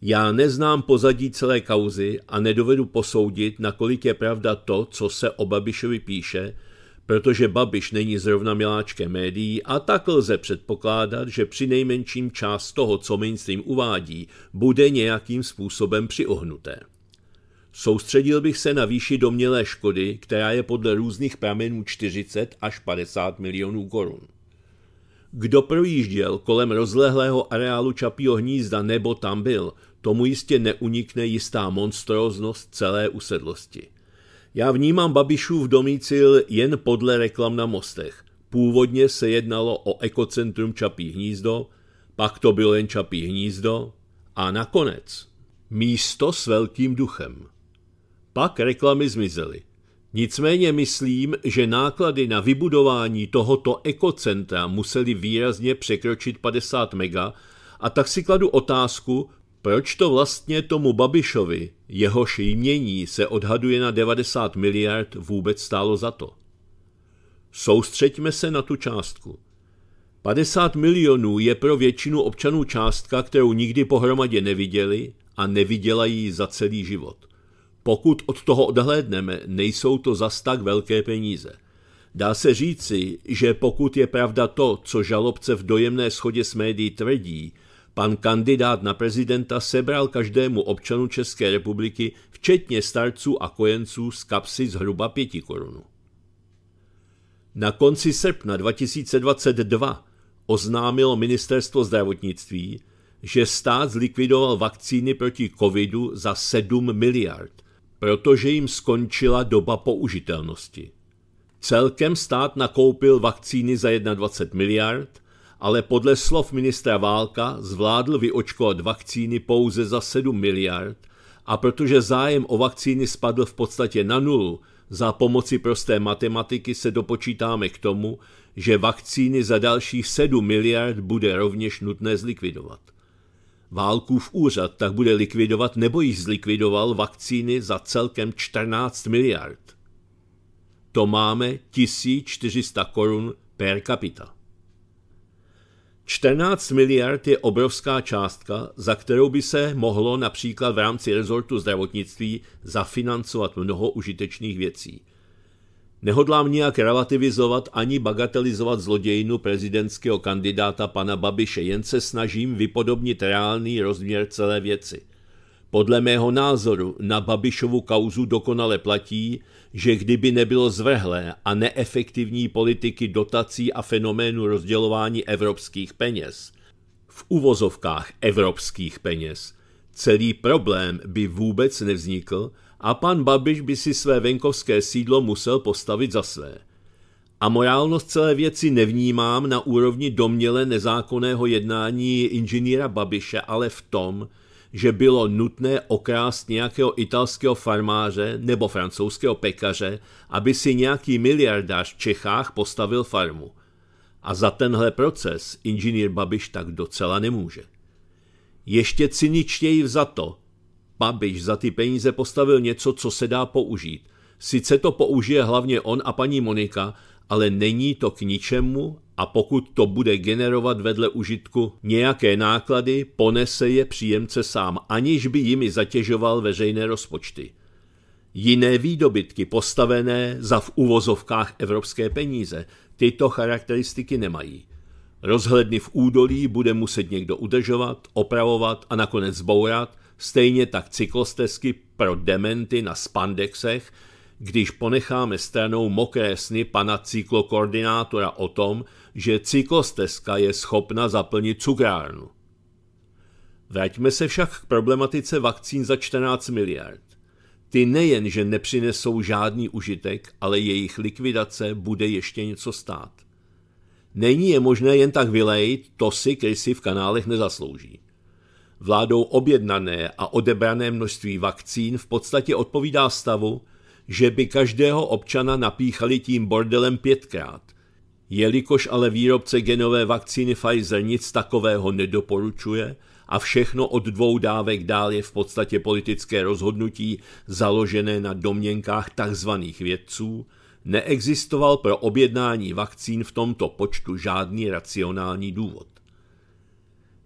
Já neznám pozadí celé kauzy a nedovedu posoudit, nakolik je pravda to, co se o Babišovi píše, protože Babiš není zrovna miláčkem médií a tak lze předpokládat, že při nejmenším část toho, co mainstream uvádí, bude nějakým způsobem přiohnuté. Soustředil bych se na výši domělé škody, která je podle různých pramenů 40 až 50 milionů korun. Kdo projížděl kolem rozlehlého areálu Čapího hnízda nebo tam byl, tomu jistě neunikne jistá monstróznost celé usedlosti – já vnímám Babišův domícil jen podle reklam na mostech. Původně se jednalo o ekocentrum Čapí hnízdo, pak to bylo jen Čapí hnízdo a nakonec místo s velkým duchem. Pak reklamy zmizely. Nicméně myslím, že náklady na vybudování tohoto ekocentra musely výrazně překročit 50 mega a tak si kladu otázku, proč to vlastně tomu Babišovi, jehož jmění se odhaduje na 90 miliard, vůbec stálo za to? Soustřeďme se na tu částku. 50 milionů je pro většinu občanů částka, kterou nikdy pohromadě neviděli a neviděla ji za celý život. Pokud od toho odhlédneme, nejsou to zas tak velké peníze. Dá se říci, že pokud je pravda to, co žalobce v dojemné schodě s médií tvrdí, Pan kandidát na prezidenta sebral každému občanu České republiky, včetně starců a kojenců, z kapsy zhruba pěti korunu. Na konci srpna 2022 oznámilo ministerstvo zdravotnictví, že stát zlikvidoval vakcíny proti covidu za 7 miliard, protože jim skončila doba použitelnosti. Celkem stát nakoupil vakcíny za 21 miliard, ale podle slov ministra Válka zvládl vyočkovat vakcíny pouze za 7 miliard a protože zájem o vakcíny spadl v podstatě na nulu, za pomoci prosté matematiky se dopočítáme k tomu, že vakcíny za dalších 7 miliard bude rovněž nutné zlikvidovat. Válkův úřad tak bude likvidovat nebo již zlikvidoval vakcíny za celkem 14 miliard. To máme 1400 korun per capita. 14 miliard je obrovská částka, za kterou by se mohlo například v rámci rezortu zdravotnictví zafinancovat mnoho užitečných věcí. Nehodlám nijak relativizovat ani bagatelizovat zlodějinu prezidentského kandidáta pana Babiše, jen se snažím vypodobnit reálný rozměr celé věci – podle mého názoru na Babišovu kauzu dokonale platí, že kdyby nebylo zvrhlé a neefektivní politiky dotací a fenoménu rozdělování evropských peněz, v uvozovkách evropských peněz, celý problém by vůbec nevznikl a pan Babiš by si své venkovské sídlo musel postavit za své. A morálnost celé věci nevnímám na úrovni domněle nezákonného jednání inženýra Babiše, ale v tom, že bylo nutné okrást nějakého italského farmáře nebo francouzského pekaře, aby si nějaký miliardář v Čechách postavil farmu. A za tenhle proces inženýr Babiš tak docela nemůže. Ještě za to, Babiš za ty peníze postavil něco, co se dá použít. Sice to použije hlavně on a paní Monika, ale není to k ničemu a pokud to bude generovat vedle užitku nějaké náklady, ponese je příjemce sám, aniž by jimi zatěžoval veřejné rozpočty. Jiné výdobytky postavené za v uvozovkách evropské peníze tyto charakteristiky nemají. Rozhledny v údolí bude muset někdo udržovat, opravovat a nakonec zbourat, stejně tak cyklostezky pro dementy na spandexech, když ponecháme stranou mokré sny pana cyklokoordinátora o tom, že cyklostezka je schopna zaplnit cukrárnu. Vraťme se však k problematice vakcín za 14 miliard. Ty nejen, že nepřinesou žádný užitek, ale jejich likvidace bude ještě něco stát. Není je možné jen tak vylejt, to si krysy v kanálech nezaslouží. Vládou objednané a odebrané množství vakcín v podstatě odpovídá stavu, že by každého občana napíchali tím bordelem pětkrát. Jelikož ale výrobce genové vakcíny Pfizer nic takového nedoporučuje a všechno od dvou dávek dál je v podstatě politické rozhodnutí založené na domněnkách tzv. vědců, neexistoval pro objednání vakcín v tomto počtu žádný racionální důvod.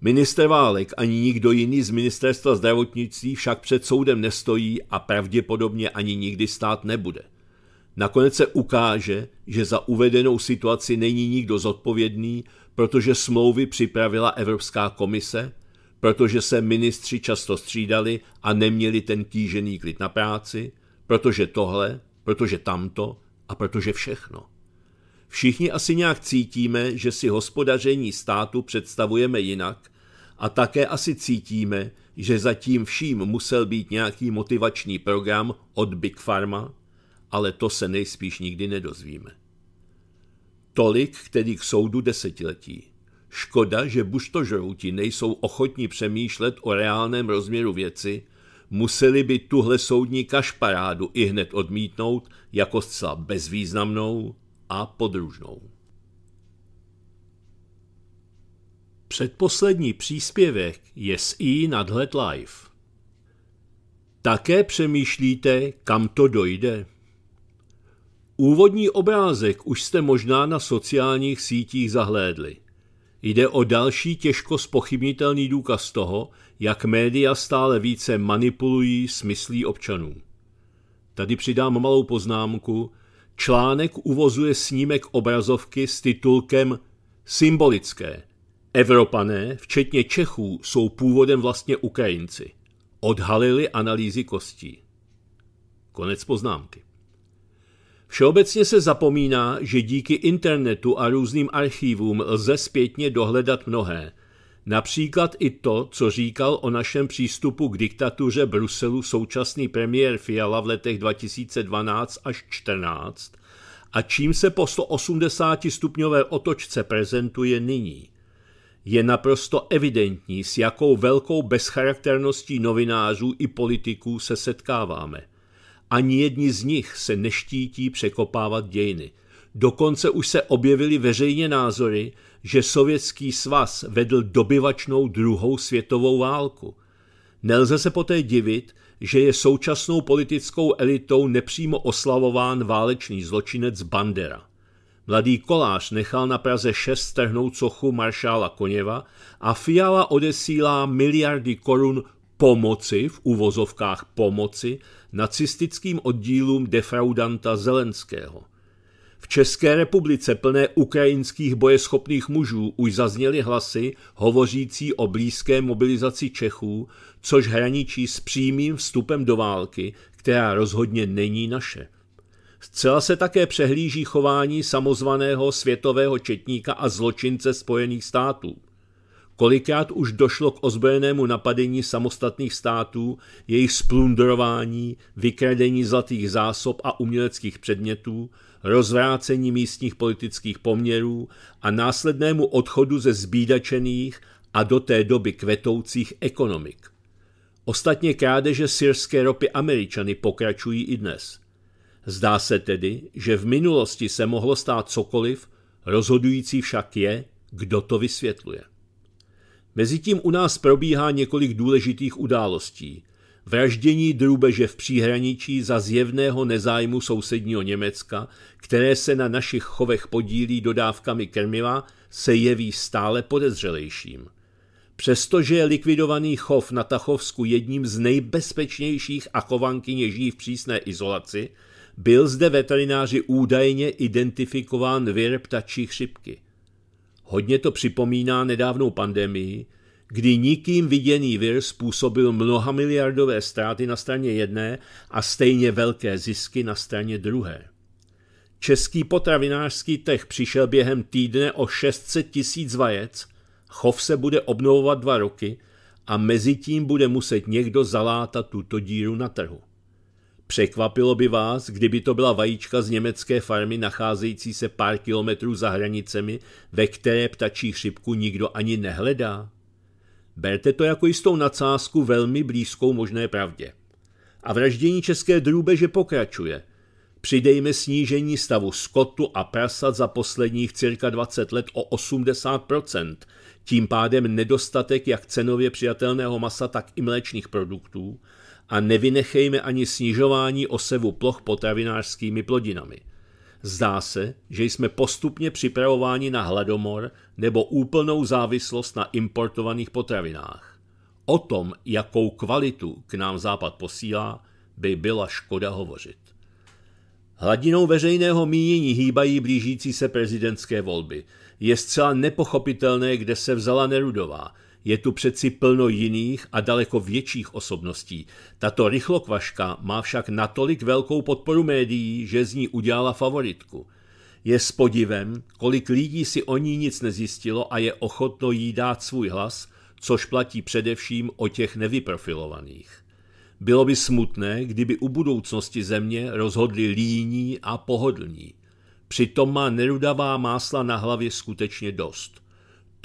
Minister Válek ani nikdo jiný z ministerstva zdravotnictví však před soudem nestojí a pravděpodobně ani nikdy stát nebude. Nakonec se ukáže, že za uvedenou situaci není nikdo zodpovědný, protože smlouvy připravila Evropská komise, protože se ministři často střídali a neměli ten tížený klid na práci, protože tohle, protože tamto a protože všechno. Všichni asi nějak cítíme, že si hospodaření státu představujeme jinak, a také asi cítíme, že zatím vším musel být nějaký motivační program od Big Pharma, ale to se nejspíš nikdy nedozvíme. Tolik k tedy k soudu desetiletí. Škoda, že buštožrouti nejsou ochotní přemýšlet o reálném rozměru věci, museli by tuhle soudní kašparádu i hned odmítnout jako zcela bezvýznamnou a podružnou. Předposlední příspěvek je z i nadhled live. Také přemýšlíte, kam to dojde? Úvodní obrázek už jste možná na sociálních sítích zahlédli. Jde o další těžko spochybnitelný důkaz toho, jak média stále více manipulují smyslí občanů. Tady přidám malou poznámku. Článek uvozuje snímek obrazovky s titulkem Symbolické. Evropané, včetně Čechů, jsou původem vlastně Ukrajinci. Odhalili analýzy kostí. Konec poznámky. Všeobecně se zapomíná, že díky internetu a různým archívům lze zpětně dohledat mnohé. Například i to, co říkal o našem přístupu k diktatuře Bruselu současný premiér Fiala v letech 2012 až 14 a čím se po 180 stupňové otočce prezentuje nyní je naprosto evidentní, s jakou velkou bezcharakterností novinářů i politiků se setkáváme. Ani jedni z nich se neštítí překopávat dějiny. Dokonce už se objevily veřejně názory, že Sovětský svaz vedl dobyvačnou druhou světovou válku. Nelze se poté divit, že je současnou politickou elitou nepřímo oslavován válečný zločinec Bandera. Mladý kolář nechal na Praze šest strhnout sochu maršála Koněva a Fiala odesílá miliardy korun pomoci, v uvozovkách pomoci, nacistickým oddílům defraudanta Zelenského. V České republice plné ukrajinských bojeschopných mužů už zazněly hlasy hovořící o blízké mobilizaci Čechů, což hraničí s přímým vstupem do války, která rozhodně není naše. Zcela se také přehlíží chování samozvaného světového četníka a zločince Spojených států. Kolikrát už došlo k ozbrojenému napadení samostatných států, jejich splundrování, vykradení zlatých zásob a uměleckých předmětů, rozvrácení místních politických poměrů a následnému odchodu ze zbídačených a do té doby kvetoucích ekonomik. Ostatně krádeže syrské ropy Američany pokračují i dnes – Zdá se tedy, že v minulosti se mohlo stát cokoliv, rozhodující však je, kdo to vysvětluje. Mezitím u nás probíhá několik důležitých událostí. Vraždění drůbeže v příhraničí za zjevného nezájmu sousedního Německa, které se na našich chovech podílí dodávkami krmiva, se jeví stále podezřelejším. Přestože je likvidovaný chov na Tachovsku jedním z nejbezpečnějších a chovankyně žijí v přísné izolaci, byl zde veterináři údajně identifikován vir ptačí chřipky. Hodně to připomíná nedávnou pandemii, kdy nikým viděný vir způsobil mnoha miliardové ztráty na straně jedné a stejně velké zisky na straně druhé. Český potravinářský tech přišel během týdne o 600 tisíc vajec, chov se bude obnovovat dva roky a mezi tím bude muset někdo zalátat tuto díru na trhu. Překvapilo by vás, kdyby to byla vajíčka z německé farmy nacházející se pár kilometrů za hranicemi, ve které ptačí chřipku nikdo ani nehledá? Berte to jako jistou nadsázku velmi blízkou možné pravdě. A vraždění české drůbeže pokračuje. Přidejme snížení stavu skotu a prasat za posledních cirka 20 let o 80%, tím pádem nedostatek jak cenově přijatelného masa, tak i mléčných produktů – a nevynechejme ani snižování osevu ploch potravinářskými plodinami. Zdá se, že jsme postupně připravováni na hladomor nebo úplnou závislost na importovaných potravinách. O tom, jakou kvalitu k nám Západ posílá, by byla škoda hovořit. Hladinou veřejného mínění hýbají blížící se prezidentské volby. Je zcela nepochopitelné, kde se vzala Nerudová – je tu přeci plno jiných a daleko větších osobností. Tato rychlokvaška má však natolik velkou podporu médií, že z ní udělala favoritku. Je s podivem, kolik lidí si o ní nic nezjistilo a je ochotno jí dát svůj hlas, což platí především o těch nevyprofilovaných. Bylo by smutné, kdyby u budoucnosti země rozhodli líní a pohodlní. Přitom má nerudavá másla na hlavě skutečně dost –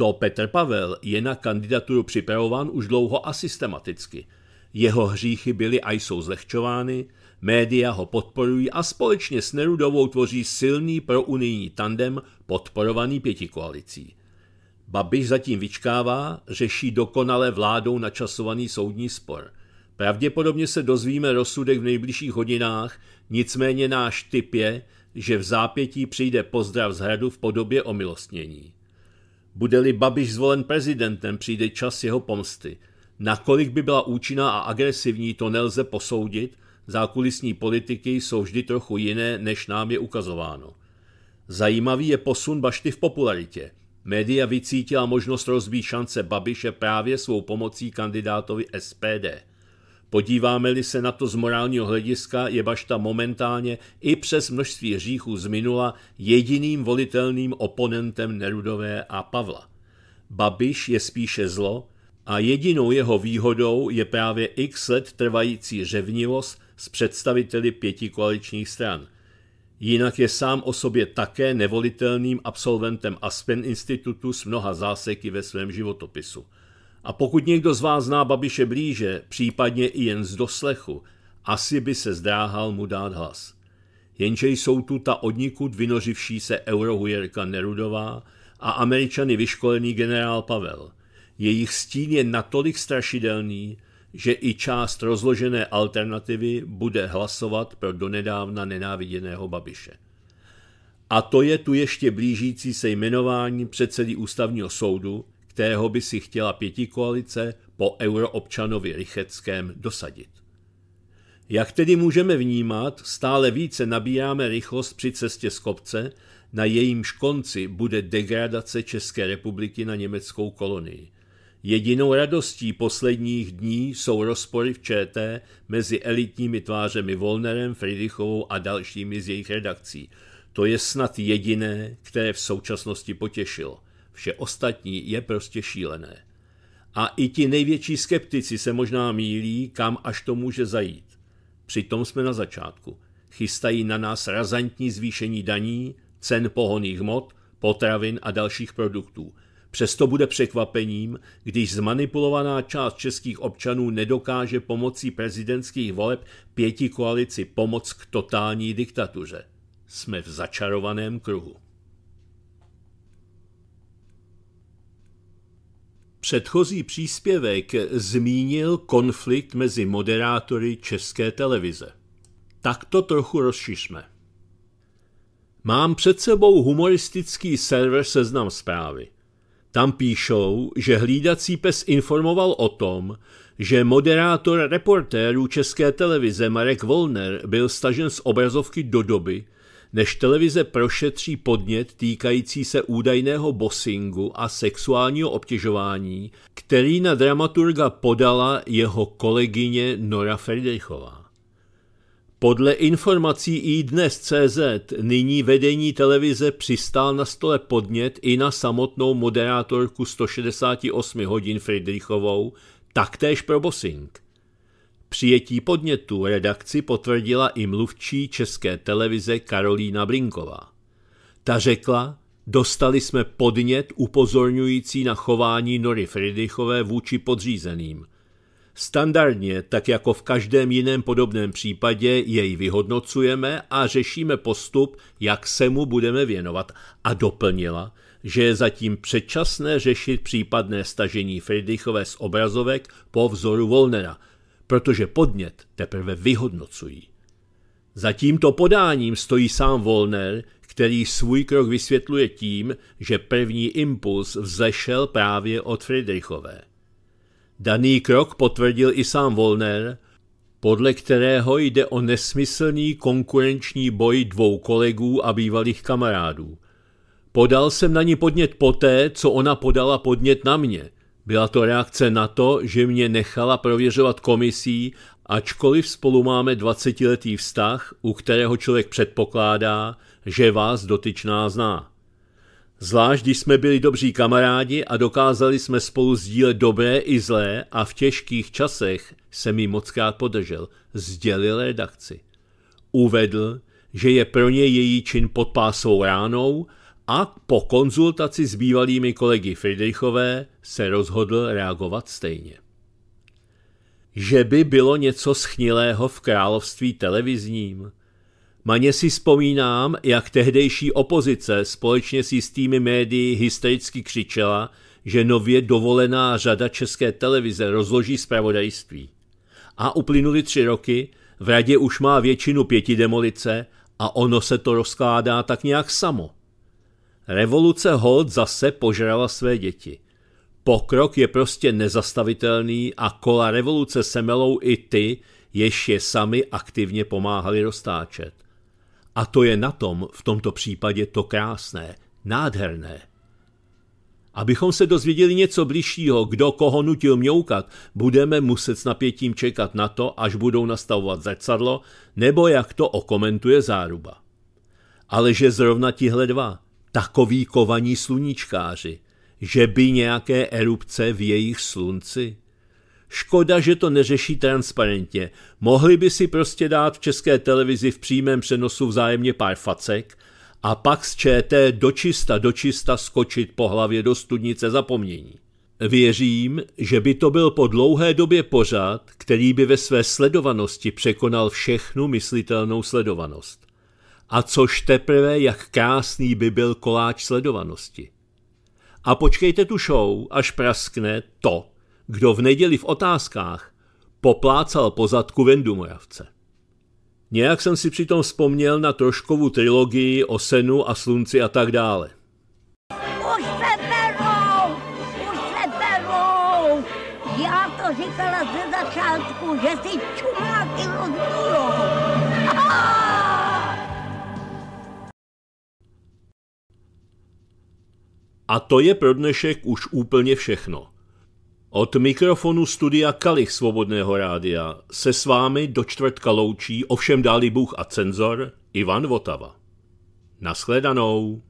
to Petr Pavel je na kandidaturu připravován už dlouho a systematicky. Jeho hříchy byly a jsou zlehčovány, média ho podporují a společně s Nerudovou tvoří silný prounijní tandem podporovaný pětikoalicí. Babiš zatím vyčkává, řeší dokonale vládou načasovaný soudní spor. Pravděpodobně se dozvíme rozsudek v nejbližších hodinách, nicméně náš tip je, že v zápětí přijde pozdrav z hradu v podobě omilostnění. Bude-li Babiš zvolen prezidentem, přijde čas jeho pomsty. Nakolik by byla účinná a agresivní, to nelze posoudit, zákulisní politiky jsou vždy trochu jiné, než nám je ukazováno. Zajímavý je posun Bašty v popularitě. Média vycítila možnost rozbít šance Babiše právě svou pomocí kandidátovi SPD. Podíváme-li se na to z morálního hlediska, je bašta momentálně i přes množství hříchů z minula jediným volitelným oponentem Nerudové a Pavla. Babiš je spíše zlo a jedinou jeho výhodou je právě x let trvající řevnivost s představiteli pěti koaličních stran. Jinak je sám o sobě také nevolitelným absolventem Aspen Institutu s mnoha záseky ve svém životopisu – a pokud někdo z vás zná Babiše blíže, případně i jen z doslechu, asi by se zdráhal mu dát hlas. Jenže jsou tu ta odnikud vynoživší se eurohujerka Nerudová a američany vyškolený generál Pavel. Jejich stín je natolik strašidelný, že i část rozložené alternativy bude hlasovat pro donedávna nenáviděného Babiše. A to je tu ještě blížící se jmenování předsedy ústavního soudu, kterého by si chtěla pěti koalice po euroobčanovi Rycheckém dosadit. Jak tedy můžeme vnímat, stále více nabíráme rychlost při cestě z kopce, na jejímž konci bude degradace České republiky na německou kolonii. Jedinou radostí posledních dní jsou rozpory v ČT mezi elitními tvářemi Volnerem, Friedrichovou a dalšími z jejich redakcí. To je snad jediné, které v současnosti potěšilo – Vše ostatní je prostě šílené. A i ti největší skeptici se možná mílí, kam až to může zajít. Přitom jsme na začátku. Chystají na nás razantní zvýšení daní, cen pohoných hmot, potravin a dalších produktů. Přesto bude překvapením, když zmanipulovaná část českých občanů nedokáže pomocí prezidentských voleb pěti koalici pomoc k totální diktatuře. Jsme v začarovaném kruhu. Předchozí příspěvek zmínil konflikt mezi moderátory české televize. Tak to trochu rozšiřme. Mám před sebou humoristický server Seznam zprávy. Tam píšou, že hlídací pes informoval o tom, že moderátor reportérů České televize Marek Volner byl stažen z obrazovky do doby, než televize prošetří podnět týkající se údajného bossingu a sexuálního obtěžování, který na dramaturga podala jeho kolegyně Nora Friedrichová. Podle informací i dnes CZ nyní vedení televize přistál na stole podnět i na samotnou moderátorku 168 hodin Friedrichovou, taktéž pro bossing – Přijetí podnětu redakci potvrdila i mluvčí České televize Karolína Brinková. Ta řekla, dostali jsme podnět upozorňující na chování Nory Friedrichové vůči podřízeným. Standardně, tak jako v každém jiném podobném případě, jej vyhodnocujeme a řešíme postup, jak se mu budeme věnovat. A doplnila, že je zatím předčasné řešit případné stažení Friedrichové z obrazovek po vzoru Volnera – protože podnět teprve vyhodnocují. Za tímto podáním stojí sám Volner, který svůj krok vysvětluje tím, že první impuls vzešel právě od Friedrichové. Daný krok potvrdil i sám Volner, podle kterého jde o nesmyslný konkurenční boj dvou kolegů a bývalých kamarádů. Podal jsem na ní podnět poté, co ona podala podnět na mě – byla to reakce na to, že mě nechala prověřovat komisí, ačkoliv spolu máme 20-letý vztah, u kterého člověk předpokládá, že vás dotyčná zná. Zvlášť, když jsme byli dobří kamarádi a dokázali jsme spolu sdílet dobré i zlé a v těžkých časech se mi mockrát podržel, sdělil redakci. Uvedl, že je pro ně její čin pod pásou ránou a po konzultaci s bývalými kolegy Friedrichové se rozhodl reagovat stejně. Že by bylo něco schnilého v království televizním? Maně si vzpomínám, jak tehdejší opozice společně s jistými médii historicky křičela, že nově dovolená řada české televize rozloží zpravodajství. A uplynuly tři roky, v radě už má většinu pěti demolice a ono se to rozkládá tak nějak samo – Revoluce hold zase požrala své děti. Pokrok je prostě nezastavitelný a kola revoluce semelou i ty, jež je sami aktivně pomáhali roztáčet. A to je na tom v tomto případě to krásné, nádherné. Abychom se dozvěděli něco bližšího, kdo koho nutil mňoukat, budeme muset s napětím čekat na to, až budou nastavovat zrcadlo, nebo jak to okomentuje záruba. Ale že zrovna tihle dva – takoví kovaní sluníčkáři, že by nějaké erupce v jejich slunci? Škoda, že to neřeší transparentně. Mohli by si prostě dát v české televizi v přímém přenosu vzájemně pár facek a pak z ČT dočista dočista skočit po hlavě do studnice zapomnění. Věřím, že by to byl po dlouhé době pořád, který by ve své sledovanosti překonal všechnu myslitelnou sledovanost. A což teprve, jak krásný by byl koláč sledovanosti. A počkejte tu show, až praskne to, kdo v neděli v otázkách poplácal po zadku Vendu Moravce. Nějak jsem si přitom vzpomněl na troškovou trilogii o senu a slunci a tak dále. Už se berou, už se berou. Já to říkala ze začátku, že si ču A to je pro dnešek už úplně všechno. Od mikrofonu studia Kalich Svobodného rádia se s vámi do čtvrtka loučí ovšem dálý Bůh a cenzor Ivan Votava. Naschledanou.